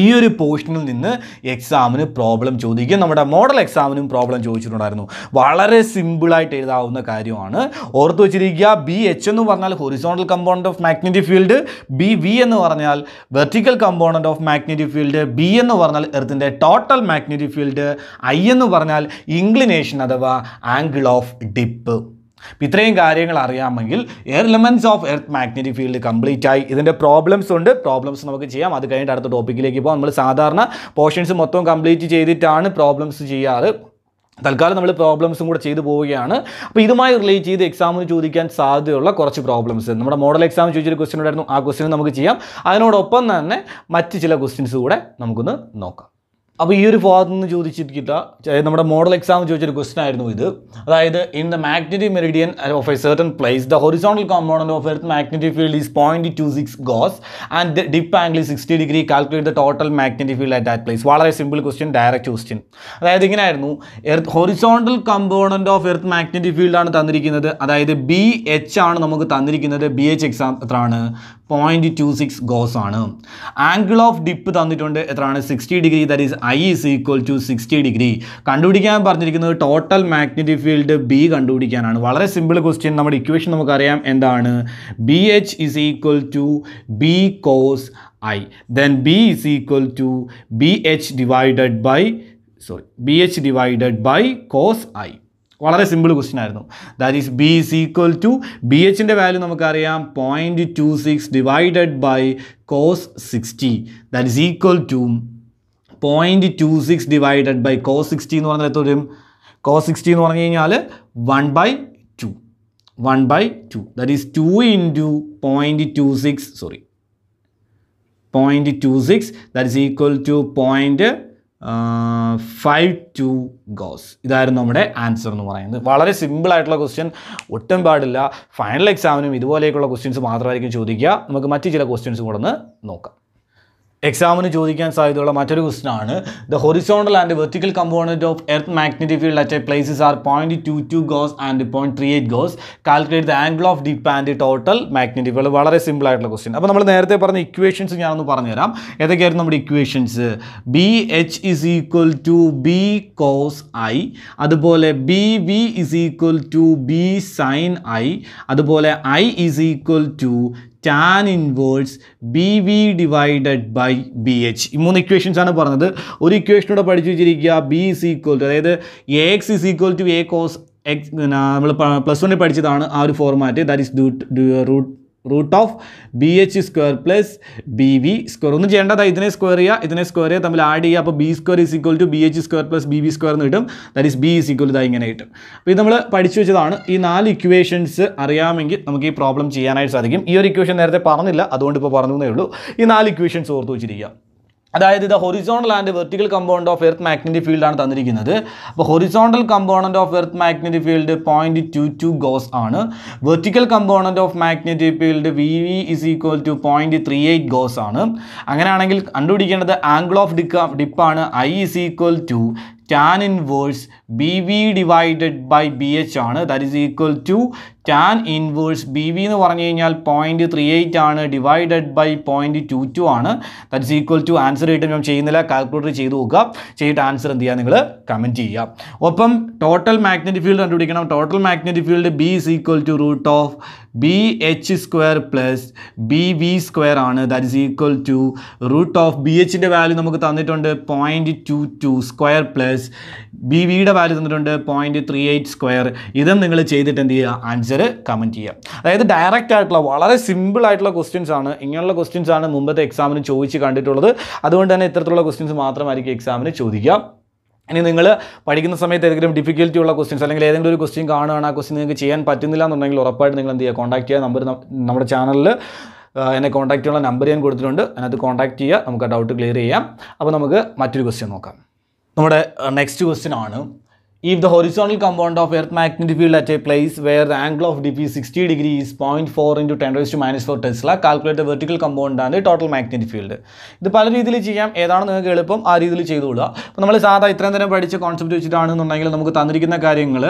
ഈ ഒരു പോർഷനിൽ നിന്ന് എക്സാമിന് പ്രോബ്ലം ചോദിക്കുക നമ്മുടെ മോഡൽ എക്സാമിനും പ്രോബ്ലം ചോദിച്ചിട്ടുണ്ടായിരുന്നു വളരെ സിമ്പിളായിട്ട് എഴുതാവുന്ന കാര്യമാണ് ഓർത്ത് വെച്ചിരിക്കുക ബി എച്ച് എന്ന് പറഞ്ഞാൽ horizontal component of magnetic field B V എന്ന് പറഞ്ഞാൽ vertical component of magnetic field B എന്ന് പറഞ്ഞാൽ എർത്തിൻ്റെ ടോട്ടൽ മാഗ്നറ്റിക് ഫീൽഡ് ഐ എന്ന് പറഞ്ഞാൽ ഇൻക്ലിനേഷൻ അഥവാ ആംഗിൾ ഓഫ് ഡിപ്പ് ഇത്രയും കാര്യങ്ങൾ അറിയാമെങ്കിൽ elements of earth magnetic field complete ആയി ഇതിൻ്റെ പ്രോബ്ലംസ് ഉണ്ട് പ്രോബ്ലംസ് നമുക്ക് ചെയ്യാം അത് കഴിഞ്ഞിട്ട് അടുത്ത ടോപ്പിക്കിലേക്ക് പോകാം നമ്മൾ സാധാരണ പോർഷൻസ് മൊത്തം കംപ്ലീറ്റ് ചെയ്തിട്ടാണ് പ്രോബ്ലംസ് ചെയ്യാറ് തൽക്കാലം നമ്മൾ പ്രോബ്ലംസും കൂടെ ചെയ്തു പോവുകയാണ് അപ്പോൾ ഇതുമായി റിലേറ്റ് ചെയ്ത് എക്സാമിന് ചോദിക്കാൻ സാധ്യതയുള്ള കുറച്ച് പ്രോബ്ലംസ് നമ്മുടെ മോഡൽ എക്സാം ചോദിച്ചൊരു ക്വസ്റ്റ്യൻ ഉണ്ടായിരുന്നു ആ ക്വസ്റ്റിനും നമുക്ക് ചെയ്യാം അതിനോടൊപ്പം തന്നെ മറ്റ് ചില ക്വസ്റ്റ്യൻസ് കൂടെ നമുക്കൊന്ന് നോക്കാം അപ്പോൾ ഈ ഒരു ഭാഗത്ത് നിന്ന് ചോദിച്ചിരിക്കുന്ന നമ്മുടെ മോഡൽ എക്സാം ചോദിച്ചൊരു ക്വസ്റ്റൻ ആയിരുന്നു ഇത് അതായത് in the magnetic meridian of a certain place the horizontal component of earth magnetic field is point two six gauss and the dip angle sixty degree calculate the total magnetic field at that place വളരെ simple question direct question അതായത് ഇങ്ങനെയായിരുന്നു earth horizontal component of earth magnetic ഫീൽഡാണ് തന്നിരിക്കുന്നത് അതായത് B H ആണ് നമുക്ക് തന്നിരിക്കുന്നത് B H exam എത്രയാണ് പോയിൻറ്റ് ടു സിക്സ് ഗോസ് ആണ് ആംഗിൾ ഓഫ് ഡിപ്പ് തന്നിട്ടുണ്ട് എത്രയാണ് sixty degree that is I is equal to sixty degree കണ്ടുപിടിക്കാൻ പറഞ്ഞിരിക്കുന്നത് ടോട്ടൽ മാഗ്നറ്റിക് ഫീൽഡ് ബി കണ്ടുപിടിക്കാനാണ് വളരെ സിമ്പിൾ ക്വസ്റ്റ്യൻ നമ്മുടെ ഇക്വേഷൻ നമുക്കറിയാം എന്താണ് B H is equal to B cos I then B is equal to B H divided by sorry B H divided by cos I വളരെ simple question ആയിരുന്നു that is B is equal to B എച്ചിൻ്റെ value നമുക്കറിയാം point two six divided by cos sixty that is equal to point two six divided by cos sixty എന്ന് പറഞ്ഞാൽ എത്ര വരും cos sixty എന്ന് പറഞ്ഞു കഴിഞ്ഞാൽ one by two one by two that is two into point two six sorry point two six that is equal to point five two gauss ഇതായിരുന്നു നമ്മുടെ answer എന്ന് പറയുന്നത് വളരെ സിമ്പിൾ ആയിട്ടുള്ള ക്വസ്റ്റ്യൻ ഒട്ടും പാടില്ല ഫൈനൽ എക്സാമിനും ഇതുപോലെയൊക്കെയുള്ള ക്വസ്റ്റ്യൻസ് മാത്രമായിരിക്കും ചോദിക്കുക നമുക്ക് മറ്റ് ചില ക്വസ്റ്റ്യൻസ് കൂടെ ഒന്ന് നോക്കാം എക്സാമിന് ചോദിക്കാൻ സാധ്യതയുള്ള മറ്റൊരു ക്വസ്റ്റൻ ആണ് the horizontal and vertical component of earth magnetic field at places are point two two gauss and point three eight gauss calculate the angle of dip and total magnetic field വളരെ simple ആയിട്ടുള്ള question അപ്പോൾ നമ്മൾ നേരത്തെ പറഞ്ഞ equations ഞാനൊന്ന് പറഞ്ഞുതരാം ഏതൊക്കെയായിരുന്നു നമ്മുടെ equations B H is equal to B cos I അതുപോലെ B V is equal to B sine I അതുപോലെ I is equal to tan inverse B V divided by B H ഈ മൂന്ന് ഇക്വേഷൻസ് ആണ് പറഞ്ഞത് ഒരു ഇക്വേഷനോടെ പഠിച്ചു വെച്ചിരിക്കുക ബി ഇസ് ഈക്വൽ ടു അതായത് A X is equal to A cos X നമ്മൾ പ്ലസ് വണ്ണിൽ പഠിച്ചതാണ് ആ ഒരു format that is due root root of B H square plus B V square ഒന്നും ചെയ്യേണ്ടത് ഇതിനെ സ്ക്വയർ ചെയ്യുക ഇതിനെ സ്ക്വയർ ചെയ്യുക തമ്മിൽ ആഡ് ചെയ്യുക അപ്പോൾ B square is equal to B H square plus B V square എന്ന് കിട്ടും that is B is equal ഇതായി ഇങ്ങനെ കിട്ടും അപ്പോൾ ഇത് നമ്മൾ പഠിച്ചു വെച്ചതാണ് ഈ നാല് ഇക്വേഷൻസ് അറിയാമെങ്കിൽ നമുക്ക് ഈ പ്രോബ്ലം ചെയ്യാനായിട്ട് സാധിക്കും ഈ ഒരു ഇക്വേഷൻ നേരത്തെ പറഞ്ഞില്ല അതുകൊണ്ട് ഇപ്പോൾ പറഞ്ഞതേ ഉള്ളൂ ഈ നാല് ഇക്വേഷൻസ് ഓർത്ത് വെച്ചിരിക്കുക അതായത് ഇത് horizontal and vertical component of earth magnetic field ആണ് തന്നിരിക്കുന്നത് അപ്പോൾ horizontal component of earth magnetic field point two two gauss ആണ് vertical component of magnetic field V V is equal to point three eight gauss ആണ് അങ്ങനെയാണെങ്കിൽ കണ്ടുപിടിക്കേണ്ടത് angle of ഡിക്ക ഡിപ്പാണ് I is equal to tan inverse B V divided by B H ആണ് that is equal to tan inverse B V എന്ന് പറഞ്ഞു കഴിഞ്ഞാൽ point three eight ആണ് divided by point two two ആണ് that is equal to answer കിട്ടും ഞാൻ ചെയ്യുന്നില്ല calculator ചെയ്ത് നോക്കുക ചെയ്തിട്ട് ആൻസർ എന്ത് ചെയ്യുക നിങ്ങൾ കമൻറ്റ് ചെയ്യുക ഒപ്പം ടോട്ടൽ മാഗ്നറ്റിക് ഫീൽഡ് കണ്ടുപിടിക്കണം total magnetic field B is equal to root of B H square plus B V square ആണ് that is equal to root of B എച്ചിൻ്റെ വാല്യൂ നമുക്ക് തന്നിട്ടുണ്ട് point two two square plus B വിയുടെ value തന്നിട്ടുണ്ട് point three eight square ഇതും നിങ്ങൾ ചെയ്തിട്ട് എന്ത് ചെയ്യുക ആൻസർ കമൻറ്റ് ചെയ്യുക അതായത് ഡയറക്റ്റ് ആയിട്ടുള്ള വളരെ സിമ്പിൾ ആയിട്ടുള്ള ക്വസ്റ്റ്യൻസ് ആണ് ഇങ്ങനെയുള്ള ക്വസ്റ്റ്യൻസ് ആണ് മുമ്പത്തെ എക്സാമിന് ചോദിച്ച് കണ്ടിട്ടുള്ളത് അതുകൊണ്ട് തന്നെ ഇത്തരത്തിലുള്ള ക്വസ്റ്റ്യൻസ് മാത്രമായിരിക്കും എക്സാമിന് ചോദിക്കുക ഇനി നിങ്ങൾ പഠിക്കുന്ന സമയത്ത് ഏതെങ്കിലും ഡിഫിക്കൽറ്റി ഉള്ള ക്വസ്റ്റ്യൻസ് അല്ലെങ്കിൽ ഏതെങ്കിലും ഒരു ക്വസ്റ്റ്യൻ കാണുകയാണ് ആ ക്വസ്റ്റ്യൻ നിങ്ങൾക്ക് ചെയ്യാൻ പറ്റുന്നില്ല എന്നുണ്ടെങ്കിൽ ഉറപ്പായിട്ട് നിങ്ങൾ എന്ത് ചെയ്യുക കോൺടാക്ട് ചെയ്യുക നമ്പർ നമ്മുടെ ചാനലിൽ എന്നെ കോൺടാക്ട് ചെയ്യാനുള്ള നമ്പർ ഞാൻ കൊടുത്തിട്ടുണ്ട് അതിനകത്ത് കോൺടാക്ട് ചെയ്യുക നമുക്ക് ആ ഡൗട്ട് ക്ലിയർ ചെയ്യാം അപ്പോൾ നമുക്ക് മറ്റൊരു ക്വസ്റ്റ്യൻ നോക്കാം നമ്മുടെ നെക്സ്റ്റ് ക്വസ്റ്റ്യൻ ആണ് if the horizontal component of earth magnetic field at a place where the angle of dp 60 degree is 0.4 into 10 raised to minus 4 tesla calculate vertical component ആണ് total magnetic field ഇത് പല രീതിയിൽ ചെയ്യാം ഏതാണ് നിങ്ങൾക്ക് എളുപ്പം ആ രീതിയിൽ ചെയ്തുകൊള്ളുക അപ്പോൾ നമ്മൾ സാധാ ഇത്രയും തന്നെ പഠിച്ച കോൺസെപ്റ്റ് വെച്ചിട്ടാണെന്നുണ്ടെങ്കിൽ നമുക്ക് തന്നിരിക്കുന്ന കാര്യങ്ങൾ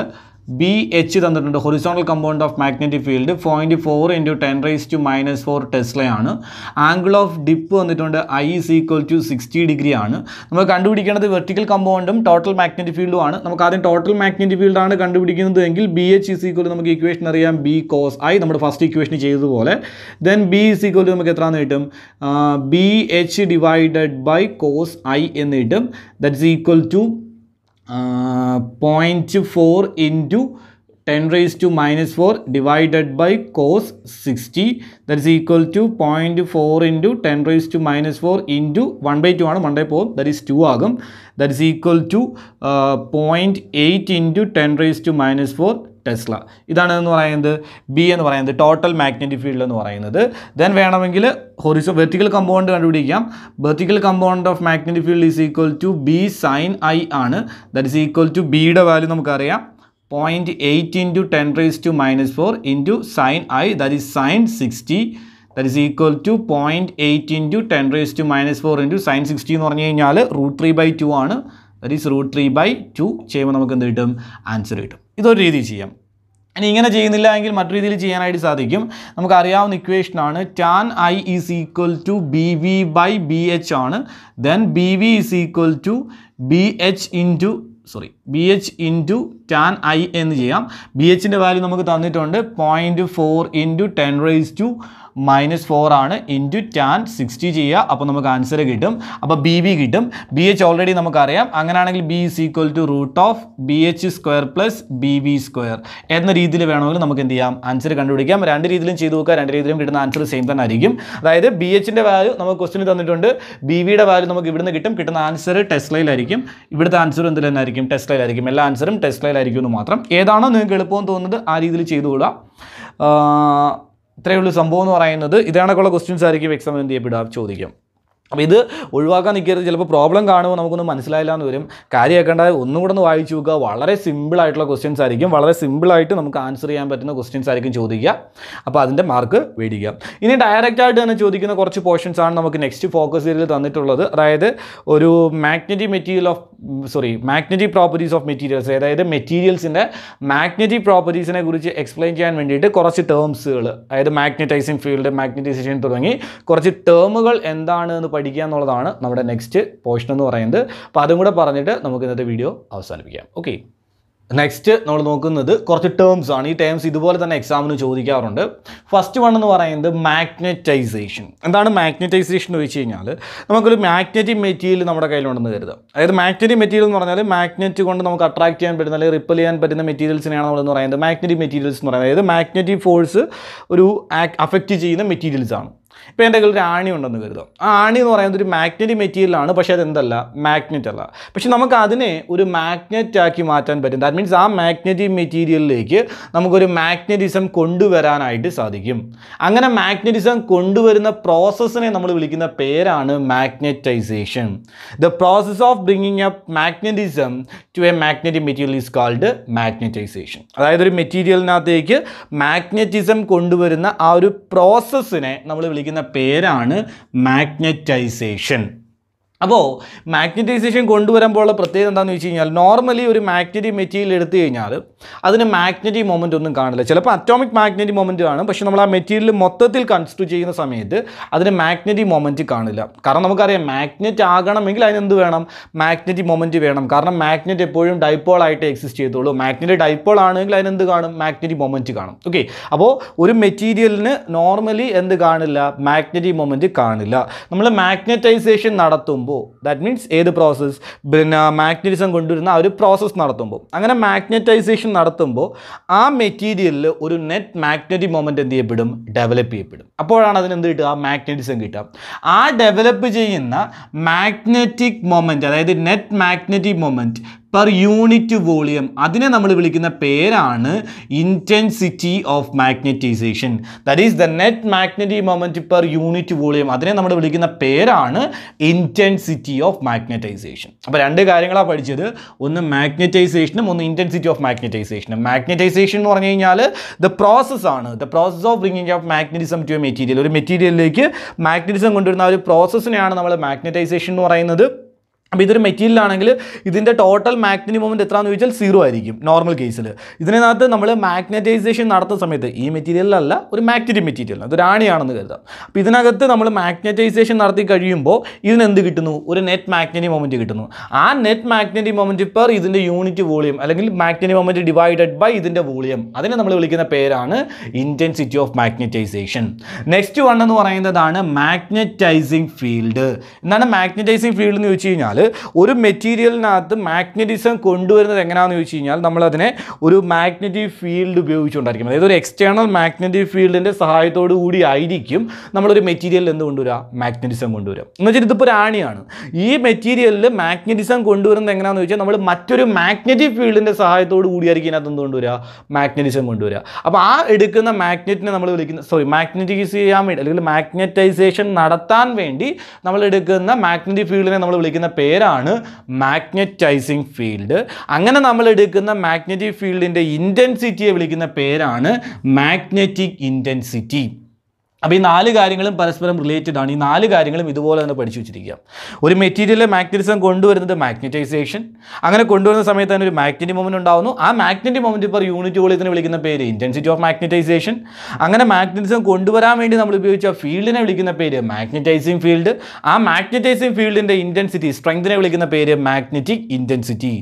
ബി എച്ച് തന്നിട്ടുണ്ട് horizontal compound of magnetic field point four into ten rise to minus four ടെസ്ലയാണ് ആംഗിൾ ഓഫ് ഡിപ്പ് വന്നിട്ടുണ്ട് I is equal to sixty degree ആണ് നമ്മൾ കണ്ടുപിടിക്കേണ്ടത് വെർട്ടിക്കൽ കമ്പൗണ്ടും ടോട്ടൽ മാഗ്നറ്റിക് ഫീൽഡുമാണ് നമുക്ക് ആദ്യം ടോട്ടൽ മാഗ്നറ്റിക് ഫീൽഡാണ് കണ്ടുപിടിക്കുന്നത് എങ്കിൽ ബി എച്ച് ഇസ് ഈക്വൽ നമുക്ക് ഇക്വേഷൻ അറിയാം ബി കോസ് ഐ നമ്മുടെ ഫസ്റ്റ് ഇക്വേഷൻ ചെയ്തതുപോലെ ദെൻ ബി ഇസ് ഈക്വൽ നമുക്ക് എത്രയാണെന്ന് കിട്ടും B H divided by cos I എന്ന് കിട്ടും that is equal to Uh, 0.4 into 10 raised to minus 4 divided by cos 60 that is equal to 0.4 into 10 raised to minus 4 into 1 by 2 1 by 4 that is 2 agam that is equal to uh, 0.8 into 10 raised to minus 4 tesla ഇതാണ് എന്ന് പറയുന്നത് B എന്ന് പറയുന്നത് total magnetic field എന്ന് പറയുന്നത് then വേണമെങ്കിൽ ഹൊറിസോ vertical compound കണ്ടുപിടിക്കാം vertical compound of magnetic field is equal to B sine I ആണ് ദറ്റ് ഈസ് ഈക്വൽ ടു ബിയുടെ വാല്യൂ നമുക്കറിയാം point eight into ten raise to minus four into sine I that is sine sixty that is equal to point eight into ten raise to minus four into sine sixty എന്ന് പറഞ്ഞു കഴിഞ്ഞാൽ root three by two ആണ് that is root three by to ചെയ്യുമ്പോൾ നമുക്ക് എന്ത് കിട്ടും answer കിട്ടും ഇതൊരു രീതി ചെയ്യാം ഇനി ഇങ്ങനെ ചെയ്യുന്നില്ല എങ്കിൽ മറ്റു രീതിയിൽ ചെയ്യാനായിട്ട് സാധിക്കും നമുക്കറിയാവുന്ന ഇക്വേഷനാണ് tan I is equal to B V by B H ആണ് then B V is equal to B H into sorry B H into tan I എന്ന് ചെയ്യാം ബി എച്ചിൻ്റെ വാല്യൂ നമുക്ക് തന്നിട്ടുണ്ട് point four into ten raise to minus four ആണ് into tan sixty ചെയ്യുക അപ്പോൾ നമുക്ക് ആൻസർ കിട്ടും അപ്പോൾ ബി ബി കിട്ടും ബി എച്ച് ഓൾറെഡി നമുക്കറിയാം അങ്ങനെയാണെങ്കിൽ B is equal to root of B H square plus B B square എന്ന രീതിയിൽ വേണമെങ്കിൽ നമുക്ക് എന്ത് ചെയ്യാം ആൻസർ കണ്ടുപിടിക്കാം രണ്ട് രീതിയിലും ചെയ്തു നോക്കുക രണ്ട് രീതിയിലും കിട്ടുന്ന ആൻസർ സെയിം തന്നെ ആയിരിക്കും അതായത് ബി എച്ചിൻ്റെ വാല്യൂ നമുക്ക് ക്വസ്റ്റിന് തന്നിട്ടുണ്ട് ബി വിയുടെ വാല്യൂ നമുക്ക് ഇവിടുന്ന് കിട്ടും കിട്ടുന്ന ആൻസർ ടെസ്ലയിലായിരിക്കും ഇവിടുത്തെ ആൻസർ എന്തിൽ തന്നെ ആയിരിക്കും എല്ലാ ആൻസറും ടെസ്ലയിലായിരിക്കും എന്ന് മാത്രം ഏതാണോ നിങ്ങൾക്ക് എളുപ്പം തോന്നുന്നത് ആ രീതിയിൽ ചെയ്തുകൊള്ളുക ഇത്രയേ ഉള്ളൂ സംഭവം എന്ന് പറയുന്നത് ഇതേണക്കുള്ള ക്വസ്റ്റ്യൻസ് ആയിരിക്കും എക്സാം എന്ത് ചെയ്യപ്പെടുക ചോദിക്കും അപ്പോൾ ഇത് ഒഴിവാക്കാൻ നിൽക്കരുത് ചിലപ്പോൾ പ്രോബ്ലം കാണുമ്പോൾ നമുക്കൊന്നും മനസ്സിലായില്ല എന്ന് വരും കാര്യമാക്കേണ്ട ഒന്നും കൂടെ ഒന്ന് വായിച്ചു നോക്കുക വളരെ സിമ്പിളായിട്ടുള്ള ക്വസ്റ്റ്യൻസ് ആയിരിക്കും വളരെ സിമ്പിളായിട്ട് നമുക്ക് ആൻസർ ചെയ്യാൻ പറ്റുന്ന ക്വസ്റ്റ്യൻസ് ആയിരിക്കും ചോദിക്കുക അപ്പോൾ അതിൻ്റെ മാർക്ക് മേടിക്കുക ഇനി ഡയറക്റ്റായിട്ട് തന്നെ ചോദിക്കുന്ന കുറച്ച് പോർഷൻസ് ആണ് നമുക്ക് നെക്സ്റ്റ് ഫോക്കസ് ഏരിയയിൽ തന്നിട്ടുള്ളത് അതായത് ഒരു magnetic material of sorry magnetic properties of materials അതായത് മെറ്റീരിയൽസിൻ്റെ മാഗ്നറ്റിക് പ്രോപ്പർട്ടീസിനെ കുറിച്ച് എക്സ്പ്ലെയിൻ ചെയ്യാൻ വേണ്ടിയിട്ട് കുറച്ച് ടേംസുകൾ അതായത് മാഗ്നറ്റൈസിങ് ഫീൽഡ് മാഗ്നറ്റൈസേഷൻ തുടങ്ങി കുറച്ച് ടേമുകൾ എന്താണ് എന്ന് പഠിക്കുക എന്നുള്ളതാണ് നമ്മുടെ നെക്സ്റ്റ് പോർഷൻ എന്ന് പറയുന്നത് അപ്പോൾ അതും കൂടെ പറഞ്ഞിട്ട് നമുക്ക് ഇന്നത്തെ വീഡിയോ അവസാനിപ്പിക്കാം ഓക്കെ നെക്സ്റ്റ് നമ്മൾ നോക്കുന്നത് കുറച്ച് ടേംസ് ആണ് ഈ ടേംസ് ഇതുപോലെ തന്നെ എക്സാമിന് ചോദിക്കാറുണ്ട് ഫസ്റ്റ് വൺ എന്ന് പറയുന്നത് മാഗ്നറ്റൈസേഷൻ എന്താണ് മാഗ്നറ്റൈസേഷൻ എന്ന് വെച്ച് കഴിഞ്ഞാൽ നമുക്കൊരു മാഗ്നറ്റിക് മെറ്റീരിയൽ നമ്മുടെ കയ്യിലുണ്ടെന്ന് കരുതാം അതായത് മാഗ്നറ്റിക് മെറ്റീരിയൽ എന്ന് പറഞ്ഞാൽ മാഗ്നറ്റ് കൊണ്ട് നമുക്ക് അട്രാക്ട് ചെയ്യാൻ പറ്റുന്ന അല്ലെങ്കിൽ റിപ്പൽ ചെയ്യാൻ പറ്റുന്ന മെറ്റീരിയൽസിനെയാണ് നമ്മളെന്ന് പറയുന്നത് മാഗ്നറ്റിക് മെറ്റീരിയൽസ് എന്ന് പറയുന്നത് അതായത് മാഗ്നറ്റിക് ഫോഴ്സ് ഒരു അഫക്റ്റ് ചെയ്യുന്ന മെറ്റീരിയൽസ് ആണ് ഇപ്പോൾ എൻ്റെ കയ്യിൽ ഒരു ആണി ഉണ്ടെന്ന് കരുതാം ആ ആണി എന്ന് പറയുന്നത് ഒരു മാഗ്നറ്റിക് മെറ്റീരിയലാണ് പക്ഷേ അതെന്തല്ല മാഗ്നറ്റ് അല്ല പക്ഷെ നമുക്ക് അതിനെ ഒരു മാഗ്നറ്റ് ആക്കി മാറ്റാൻ പറ്റും ദാറ്റ് മീൻസ് ആ മാഗ്നറ്റിക് മെറ്റീരിയലിലേക്ക് നമുക്കൊരു മാഗ്നറ്റിസം കൊണ്ടുവരാനായിട്ട് സാധിക്കും അങ്ങനെ മാഗ്നറ്റിസം കൊണ്ടുവരുന്ന പ്രോസസ്സിനെ നമ്മൾ വിളിക്കുന്ന പേരാണ് magnetisation the process of bringing up magnetism to a magnetic material is called magnetisation അതായത് ഒരു മെറ്റീരിയലിനകത്തേക്ക് മാഗ്നറ്റിസം കൊണ്ടുവരുന്ന ആ ഒരു പ്രോസസ്സിനെ നമ്മൾ വിളിക്കുന്ന പേരാണ് മാഗ്നറ്റൈസേഷൻ അപ്പോൾ മാഗ്നറ്റൈസേഷൻ കൊണ്ടുവരുമ്പോഴുള്ള പ്രത്യേകത എന്താണെന്ന് വെച്ച് കഴിഞ്ഞാൽ നോർമലി ഒരു മാഗ്നറ്റിക് മെറ്റീരിയൽ എടുത്തു കഴിഞ്ഞാൽ അതിന് മാഗ്നറ്റിക് മൊമെൻ്റ് ഒന്നും കാണില്ല ചിലപ്പോൾ അറ്റോമിക് മാഗ്നറ്റിക് മൊമെൻറ്റ് കാണും പക്ഷേ നമ്മൾ ആ മെറ്റീരിയൽ മൊത്തത്തിൽ കൺസ്ട്രൂ ചെയ്യുന്ന സമയത്ത് അതിന് മാഗ്നറ്റിക് മൊമെൻറ്റ് കാണില്ല കാരണം നമുക്കറിയാം മാഗ്നറ്റ് ആകണമെങ്കിൽ അതിനെന്ത് വേണം മാഗ്നറ്റിക് മൊമെൻറ്റ് വേണം കാരണം മാഗ്നറ്റ് എപ്പോഴും ഡൈപ്പോൾ ആയിട്ട് എക്സിസ്റ്റ് ചെയ്തോളൂ മാഗ്നറ്റ് ഡൈപ്പോൾ ആണെങ്കിൽ അതിനെന്ത് കാണും മാഗ്നറ്റിക് മൊമെൻറ്റ് കാണും ഓക്കെ അപ്പോൾ ഒരു മെറ്റീരിയലിന് നോർമലി എന്ത് കാണില്ല മാഗ്നറ്റിക് മൊമെൻറ്റ് കാണില്ല നമ്മൾ മാഗ്നറ്റൈസേഷൻ നടത്തുമ്പോൾ നടത്തുമ്പോൾ ദാറ്റ് മീൻസ് ഏത് പ്രോസസ്സ് പിന്നെ മാഗ്നറ്റിസം കൊണ്ടുവരുന്ന ആ ഒരു പ്രോസസ്സ് നടത്തുമ്പോൾ അങ്ങനെ മാഗ്നറ്റൈസേഷൻ നടത്തുമ്പോൾ ആ മെറ്റീരിയലിൽ ഒരു നെറ്റ് മാഗ്നറ്റിക് മൊമെൻറ്റ് എന്ത് ചെയ്യപ്പെടും ഡെവലപ്പ് ചെയ്യപ്പെടും അപ്പോഴാണ് അതിന് എന്ത് കിട്ടുക മാഗ്നറ്റിസം കിട്ടുക ആ ഡെവലപ്പ് ചെയ്യുന്ന മാഗ്നറ്റിക് മൊമെൻറ്റ് അതായത് net magnetic moment per unit volume അതിനെ നമ്മൾ വിളിക്കുന്ന പേരാണ് intensity of magnetisation that is the net magnetic moment per unit volume അതിനെ നമ്മൾ വിളിക്കുന്ന പേരാണ് ഇൻറ്റൻസിറ്റി ഓഫ് മാഗ്നറ്റൈസേഷൻ അപ്പോൾ രണ്ട് കാര്യങ്ങളാണ് പഠിച്ചത് ഒന്ന് മാഗ്നറ്റൈസേഷനും ഒന്ന് ഇൻറ്റൻസിറ്റി ഓഫ് മാഗ്നറ്റൈസേഷനും മാഗ്നറ്റൈസേഷൻ എന്ന് പറഞ്ഞു കഴിഞ്ഞാൽ ദ പ്രോസസ് ആണ് the process of bringing of magnetism to material ഒരു മെറ്റീരിയലിലേക്ക് മാഗ്നറ്റിസം കൊണ്ടുവരുന്ന ആ ഒരു പ്രോസസ്സിനെയാണ് നമ്മൾ മാഗ്നറ്റൈസേഷൻ എന്ന് പറയുന്നത് അപ്പോൾ ഇതൊരു മെറ്റീരിയൽ ആണെങ്കിൽ ഇതിൻ്റെ ടോട്ടൽ മാഗ്നറ്റിക് മൂവ്മെൻറ്റ് എത്രയെന്ന് ചോദിച്ചാൽ സീറോ ആയിരിക്കും നോർമൽ കേസിൽ ഇതിനകത്ത് നമ്മൾ മാഗ്നറ്റൈസേഷൻ നടത്തുന്ന സമയത്ത് ഈ മെറ്റീരിയലല്ല ഒരു മാഗ്നറ്റിക് മെറ്റീരിയൽ അത് ആണിയാണെന്ന് കരുതാം അപ്പോൾ ഇതിനകത്ത് നമ്മൾ മാഗ്നറ്റൈസേഷൻ നടത്തി കഴിയുമ്പോൾ ഇതിനെന്ത് കിട്ടുന്നു ഒരു നെറ്റ് മാഗ്നറ്റിക് മൊമെൻറ്റ് കിട്ടുന്നു ആ നെറ്റ് മാഗ്നറ്റിക് മൊമെൻറ്റ് പെർ ഇതിൻ്റെ യൂണിറ്റ് വോളിയം അല്ലെങ്കിൽ മാഗ്നറ്റിക് മൊമെൻറ്റ് ഡിവൈഡഡ് ബൈ ഇതിൻ്റെ വോളിയം അതിനെ നമ്മൾ വിളിക്കുന്ന പേരാണ് intensity of magnetisation next one എന്ന് പറയുന്നതാണ് മാഗ്നറ്റൈസിങ് ഫീൽഡ് എന്താണ് മാഗ്നറ്റൈസിങ് ഫീൽഡ് എന്ന് ചോദിച്ചു കഴിഞ്ഞാൽ ഒരു മെറ്റീരിയലിനകത്ത് മാഗ്നറ്റിസം കൊണ്ടുവരുന്നത് എങ്ങനെയാണെന്ന് ചോദിച്ചു കഴിഞ്ഞാൽ നമ്മളതിനെ ഒരു മാഗ്നറ്റിക് ഫീൽഡ് ഉപയോഗിച്ചുകൊണ്ടായിരിക്കും അതായത് ഒരു എക്സ്റ്റേണൽ മാഗ്നറ്റിക് ഫീൽഡിൻ്റെ സഹായത്തോടു കൂടി ആയിരിക്കും നമ്മളൊരു മെറ്റീരിയലിൽ എന്ത് കൊണ്ടുവരിക മാഗ്നറ്റിസം കൊണ്ടുവരിക എന്ന് വെച്ചാൽ ഇതിപ്പോൾ ഒരു ആണിയാണ് ഈ മെറ്റീരിയലിൽ മാഗ്നറ്റിസം കൊണ്ടുവരുന്നത് എങ്ങനെയാണെന്ന് ചോദിച്ചാൽ നമ്മൾ മറ്റൊരു മാഗ്നറ്റിക് ഫീൽഡിൻ്റെ സഹായത്തോടു കൂടിയായിരിക്കും ഇതിനകത്ത് എന്ത് കൊണ്ടുവരിക മാഗ്നറ്റിസം കൊണ്ടുവരിക അപ്പോൾ ആ എടുക്കുന്ന മാഗ്നറ്റിനെ നമ്മൾ വിളിക്കുന്ന സോറി മാഗ്നറ്റൈസ് ചെയ്യാൻ വേണ്ടി അല്ലെങ്കിൽ മാഗ്നറ്റൈസേഷൻ നടത്താൻ വേണ്ടി നമ്മൾ എടുക്കുന്ന മാഗ്നറ്റിക് ഫീൽഡിനെ നമ്മൾ വിളിക്കുന്ന പേര് പേരാണ് മാഗ്നറ്റൈസിങ് ഫീൽഡ് അങ്ങനെ നമ്മൾ എടുക്കുന്ന മാഗ്നറ്റിക് ഫീൽഡിൻ്റെ ഇൻറ്റൻസിറ്റിയെ വിളിക്കുന്ന പേരാണ് മാഗ്നറ്റിക് ഇൻറ്റൻസിറ്റി അപ്പോൾ ഈ നാല് കാര്യങ്ങളും പരസ്പരം റിലേറ്റഡ് ആണ് ഈ നാല് കാര്യങ്ങളും ഇതുപോലെ തന്നെ പഠിച്ചു വെച്ചിരിക്കുക ഒരു മെറ്റീരിയലിലെ മാഗ്നറ്റിസം കൊണ്ടുവരുന്നത് മാഗ്നറ്റൈസേഷൻ അങ്ങനെ കൊണ്ടുവരുന്ന സമയത്ത് തന്നെ ഒരു മാഗ്നറ്റിക് മൊമെൻറ്റ് ഉണ്ടാകുന്നു ആ മാഗ്നറ്റിക് മൊമെൻറ്റ് ഇപ്പോൾ യൂണിറ്റ് വോളിയത്തിന് വിളിക്കുന്ന പേര് ഇൻറ്റൻസിറ്റി ഓഫ് മാഗ്നറ്റൈസേഷൻ അങ്ങനെ മാഗ്നറ്റിസം കൊണ്ടുവരാൻ വേണ്ടി നമ്മൾ ഉപയോഗിച്ച ഫീൽഡിനെ വിളിക്കുന്ന പേര് മാഗ്നറ്റൈസിങ് ഫീൽഡ് ആ മാഗ്നറ്റൈസിങ് ഫീൽഡിൻ്റെ ഇൻറ്റൻസിറ്റി സ്ട്രെങ്തിനെ വിളിക്കുന്ന പേര് magnetic intensity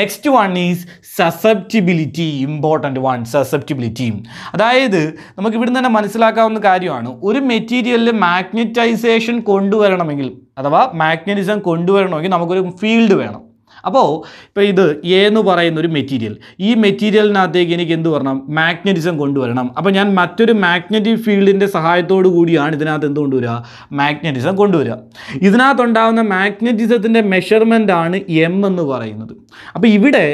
next one is susceptibility important one susceptibility അതായത് നമുക്ക് ഇവിടുന്ന് തന്നെ മനസ്സിലാക്കാവുന്ന കാര്യമാണ് എന്താണ് ഒരു മെറ്റീരിയലിൽ മാഗ്നറ്റൈസേഷൻ കൊണ്ടുവരണമെങ്കിൽ അഥവാ മാഗ്നറ്റിസം കൊണ്ടുവരണമെങ്കിൽ നമുക്കൊരു ഫീൽഡ് വേണം അപ്പോൾ ഇപ്പോൾ ഇത് എ എന്ന് പറയുന്ന ഒരു മെറ്റീരിയൽ ഈ മെറ്റീരിയലിനകത്തേക്ക് എനിക്ക് എന്ത് പറയണം മാഗ്നറ്റിസം കൊണ്ടുവരണം അപ്പോൾ ഞാൻ മറ്റൊരു മാഗ്നറ്റിക് ഫീൽഡിൻ്റെ സഹായത്തോടു കൂടിയാണ് ഇതിനകത്ത് എന്ത് കൊണ്ടുവരിക മാഗ്നറ്റിസം കൊണ്ടുവരിക ഇതിനകത്തുണ്ടാകുന്ന മാഗ്നറ്റിസത്തിൻ്റെ ആണ് എം എന്ന് പറയുന്നത് അപ്പോൾ ഇവിടെ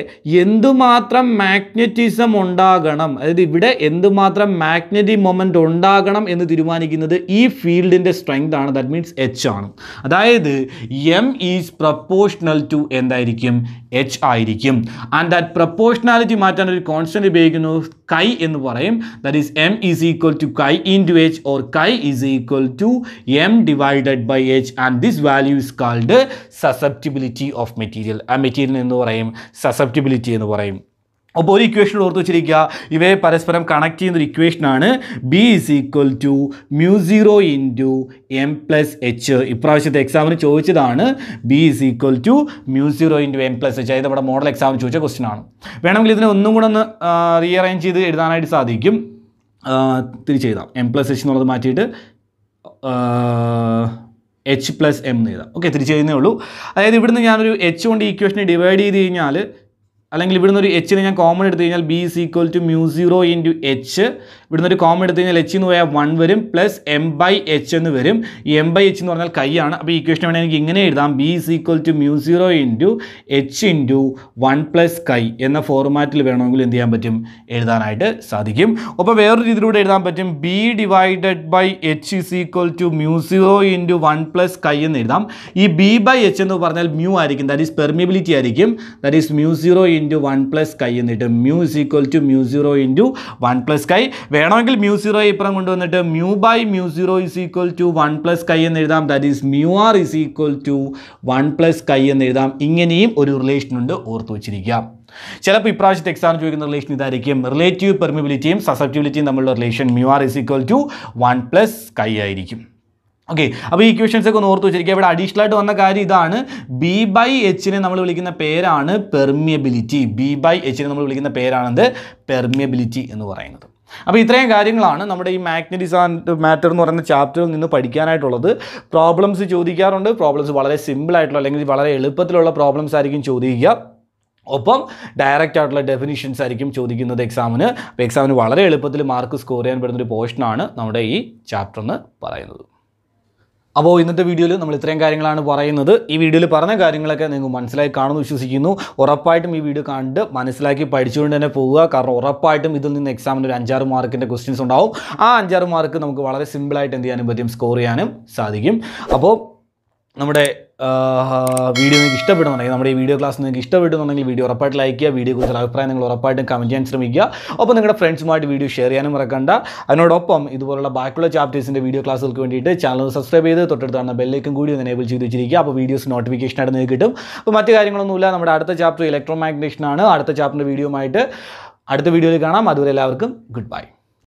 എന്തുമാത്രം മാഗ്നറ്റിസം ഉണ്ടാകണം അതായത് ഇവിടെ എന്തുമാത്രം മാഗ്നറ്റിക് മൊമെൻ്റ് ഉണ്ടാകണം എന്ന് തീരുമാനിക്കുന്നത് ഈ ഫീൽഡിൻ്റെ സ്ട്രെങ്ത് ആണ് ദാറ്റ് മീൻസ് എച്ച് ആണ് അതായത് എം ഈസ് പ്രപ്പോഷണൽ ടു എന്തായിരിക്കും ആയിരിക്കും എച്ച് ആയിരിക്കും ആൻഡ് ദാറ്റ് പ്രപ്പോഷണാലിറ്റി മാറ്റാൻ ഒരു കോൺസ്റ്റൻറ്റ് ഉപയോഗിക്കുന്നു കൈ എന്ന് പറയും that is M is equal to chi into H or chi is equal to M divided by H and this value is called susceptibility of material ആ material എന്ന് പറയും susceptibility എന്ന് പറയും അപ്പോൾ ഒരു ഇക്വേഷൻ ഓർത്ത് വെച്ചിരിക്കുക ഇവയെ പരസ്പരം കണക്ട് ചെയ്യുന്ന ഒരു ഇക്വേഷനാണ് B is equal to mu zero into M plus H ഇപ്രാവശ്യത്തെ എക്സാമിന് ചോദിച്ചതാണ് B is equal to mu zero into M plus H അതായത് നമ്മുടെ മോഡൽ എക്സാമിന് ചോദിച്ച ക്വസ്റ്റ്യൻ ആണ് വേണമെങ്കിൽ ഇതിനെ ഒന്നും കൂടെ ഒന്ന് റീഅറേഞ്ച് ചെയ്ത് എഴുതാനായിട്ട് സാധിക്കും തിരിച്ചെഴുതാം എം പ്ലസ് എച്ച് എന്നുള്ളത് മാറ്റിയിട്ട് എച്ച് പ്ലസ് എം എന്ന് എഴുതാം ഓക്കെ തിരിച്ചെഴുതുന്നേ ഉള്ളൂ അതായത് ഇവിടുന്ന് ഞാനൊരു എച്ച് കൊണ്ട് ഈ ഇക്വേഷനെ ഡിവൈഡ് ചെയ്ത് കഴിഞ്ഞാൽ അല്ലെങ്കിൽ ഇവിടുന്ന് ഒരു എച്ചിന് ഞാൻ കോമൺ എടുത്തു കഴിഞ്ഞാൽ B is equal to mu zero into H ഇവിടുന്ന് ഒരു കോമൺ എടുത്തു കഴിഞ്ഞാൽ എച്ച് എന്ന് പോയാൽ വൺ വരും പ്ലസ് എം ബൈ എച്ച് എന്ന് വരും ഈ എം ബൈ എച്ച് എന്ന് പറഞ്ഞാൽ കൈയാണ് അപ്പോൾ ഈ ഇക്വേഷൻ വേണമെങ്കിൽ എനിക്ക് ഇങ്ങനെ എഴുതാം B is equal to mu zero into H into one plus chi എന്ന ഫോർമാറ്റിൽ വേണമെങ്കിൽ എന്ത് ചെയ്യാൻ പറ്റും എഴുതാനായിട്ട് സാധിക്കും അപ്പോൾ വേറൊരു രീതിയിലൂടെ എഴുതാൻ പറ്റും B divided by H is equal to mu zero into one plus chi എന്ന് എഴുതാം ഈ ബി ബൈ എച്ച് എന്ന് പറഞ്ഞാൽ മ്യൂ ആയിരിക്കും ദാറ്റ് ഈസ് പെർമിബിലിറ്റി ആയിരിക്കും that is mu zero into one plus chi എന്നിട്ട് mu's equal to mu zero into one plus chi വേണമെങ്കിൽ mu zero ഇപ്പുറം കൊണ്ടുവന്നിട്ട് mu by mu zero is equal to one plus chi എന്ന് എഴുതാം that is mu R is equal to one plus chi എന്ന് എഴുതാം ഇങ്ങനെയും ഒരു relation ഉണ്ട് ഓർത്തു വെച്ചിരിക്കുക ചിലപ്പോൾ ഇപ്രാവശ്യത്തെ എക്സാം ചോദിക്കുന്ന റിലേഷൻ ഇതായിരിക്കും റിലേറ്റീവ് പെർമിബിലിറ്റിയും സസപ്റ്റിബിലിറ്റിയും തമ്മിലുള്ള relation mu R is equal to one plus chi ആയിരിക്കും ഓക്കെ അപ്പോൾ ഈ ഇക്വേഷൻസ് ഒക്കെ ഒന്ന് ഓർത്ത് വെച്ചിരിക്കുക ഇവിടെ അഡീഷണൽ ആയിട്ട് വന്ന കാര്യം ഇതാണ് ബി ബൈ എച്ചിനെ നമ്മൾ വിളിക്കുന്ന പേരാണ് പെർമിയബിലിറ്റി ബി ബൈ എച്ചിനെ നമ്മൾ വിളിക്കുന്ന പേരാണെന്ത് പെർമിയബിലിറ്റി എന്ന് പറയുന്നത് അപ്പോൾ ഇത്രയും കാര്യങ്ങളാണ് നമ്മുടെ ഈ മാഗ്നറ്റിസ് ആൻഡ് മാറ്റർ എന്ന് പറയുന്ന ചാപ്റ്ററിൽ നിന്ന് പഠിക്കാനായിട്ടുള്ളത് പ്രോബ്ലംസ് ചോദിക്കാറുണ്ട് പ്രോബ്ലംസ് വളരെ സിമ്പിൾ ആയിട്ടുള്ള അല്ലെങ്കിൽ വളരെ എളുപ്പത്തിലുള്ള പ്രോബ്ലംസ് ആയിരിക്കും ചോദിക്കുക ഒപ്പം ഡയറക്റ്റ് ആയിട്ടുള്ള ഡെഫിനിഷൻസ് ആയിരിക്കും ചോദിക്കുന്നത് എക്സാമിന് അപ്പോൾ എക്സാമിന് വളരെ എളുപ്പത്തിൽ മാർക്ക് സ്കോർ ചെയ്യാൻ പറ്റുന്ന ഒരു പോർഷനാണ് നമ്മുടെ ഈ ചാപ്റ്റർ എന്ന് പറയുന്നത് അപ്പോൾ ഇന്നത്തെ വീഡിയോയിൽ നമ്മൾ ഇത്രയും കാര്യങ്ങളാണ് പറയുന്നത് ഈ വീഡിയോയിൽ പറഞ്ഞ കാര്യങ്ങളൊക്കെ നിങ്ങൾക്ക് മനസ്സിലായി കാണുമെന്ന് വിശ്വസിക്കുന്നു ഉറപ്പായിട്ടും ഈ വീഡിയോ കണ്ട് മനസ്സിലാക്കി പഠിച്ചുകൊണ്ട് തന്നെ പോവുക കാരണം ഉറപ്പായിട്ടും ഇതിൽ നിന്ന് എക്സാമിന് ഒരു അഞ്ചാറ് മാർക്കിൻ്റെ ക്വസ്റ്റ്യൻസ് ഉണ്ടാവും ആ അഞ്ചാറ് മാർക്ക് നമുക്ക് വളരെ സിമ്പിളായിട്ട് എന്ത് ചെയ്യാനും പറ്റും സ്കോർ ചെയ്യാനും സാധിക്കും അപ്പോൾ നമ്മുടെ വീഡിയോ നിങ്ങൾക്ക് ഇഷ്ടപ്പെടുന്നുണ്ടെങ്കിൽ നമ്മുടെ ഈ വീഡിയോ ക്ലാസ് നിങ്ങൾക്ക് ഇഷ്ടപ്പെടുന്നുണ്ടെങ്കിൽ വീഡിയോ ഉറപ്പായിട്ട് ലൈക്ക് ചെയ്യുക വീഡിയോ കുറിച്ചുള്ള അഭിപ്രായം നിങ്ങൾ ഉറപ്പായിട്ടും കമൻറ്റ് ചെയ്യാൻ ശ്രമിക്കുക ഒപ്പം നിങ്ങളുടെ ഫ്രണ്ട്സുമായിട്ട് വീഡിയോ ഷെയർ ചെയ്യാനും മറക്കണ്ട അതിനോടൊപ്പം ഇതുപോലുള്ള ബാക്കിയുള്ള ചാപ്റ്റേഴ്സിൻ്റെ വീഡിയോ ക്ലാസ്സുകൾക്ക് വേണ്ടിയിട്ട് ചാനൽ സബ്സ്ക്രൈബ് ചെയ്ത് തൊട്ടടുത്താണ് ബെല്ലേക്കും കൂടി ഒന്ന് എനേബിൾ ചെയ്ത് വെച്ചിരിക്കുക അപ്പോൾ വീഡിയോസ് നോട്ടിഫിക്കേഷൻ ആയിട്ട് നിങ്ങൾക്ക് കിട്ടും അപ്പോൾ മറ്റു കാര്യങ്ങളൊന്നുമില്ല നമ്മുടെ അടുത്ത ചാപ്റ്റർ ഇലക്ട്രോ മാഗ്നേഷനാണ് അടുത്ത ചാപ്റ്ററിൻ്റെ വീഡിയോ ആയിട്ട് അടുത്ത വീഡിയോയിൽ കാണാം അതുവരെ എല്ലാവർക്കും ഗുഡ് ബൈ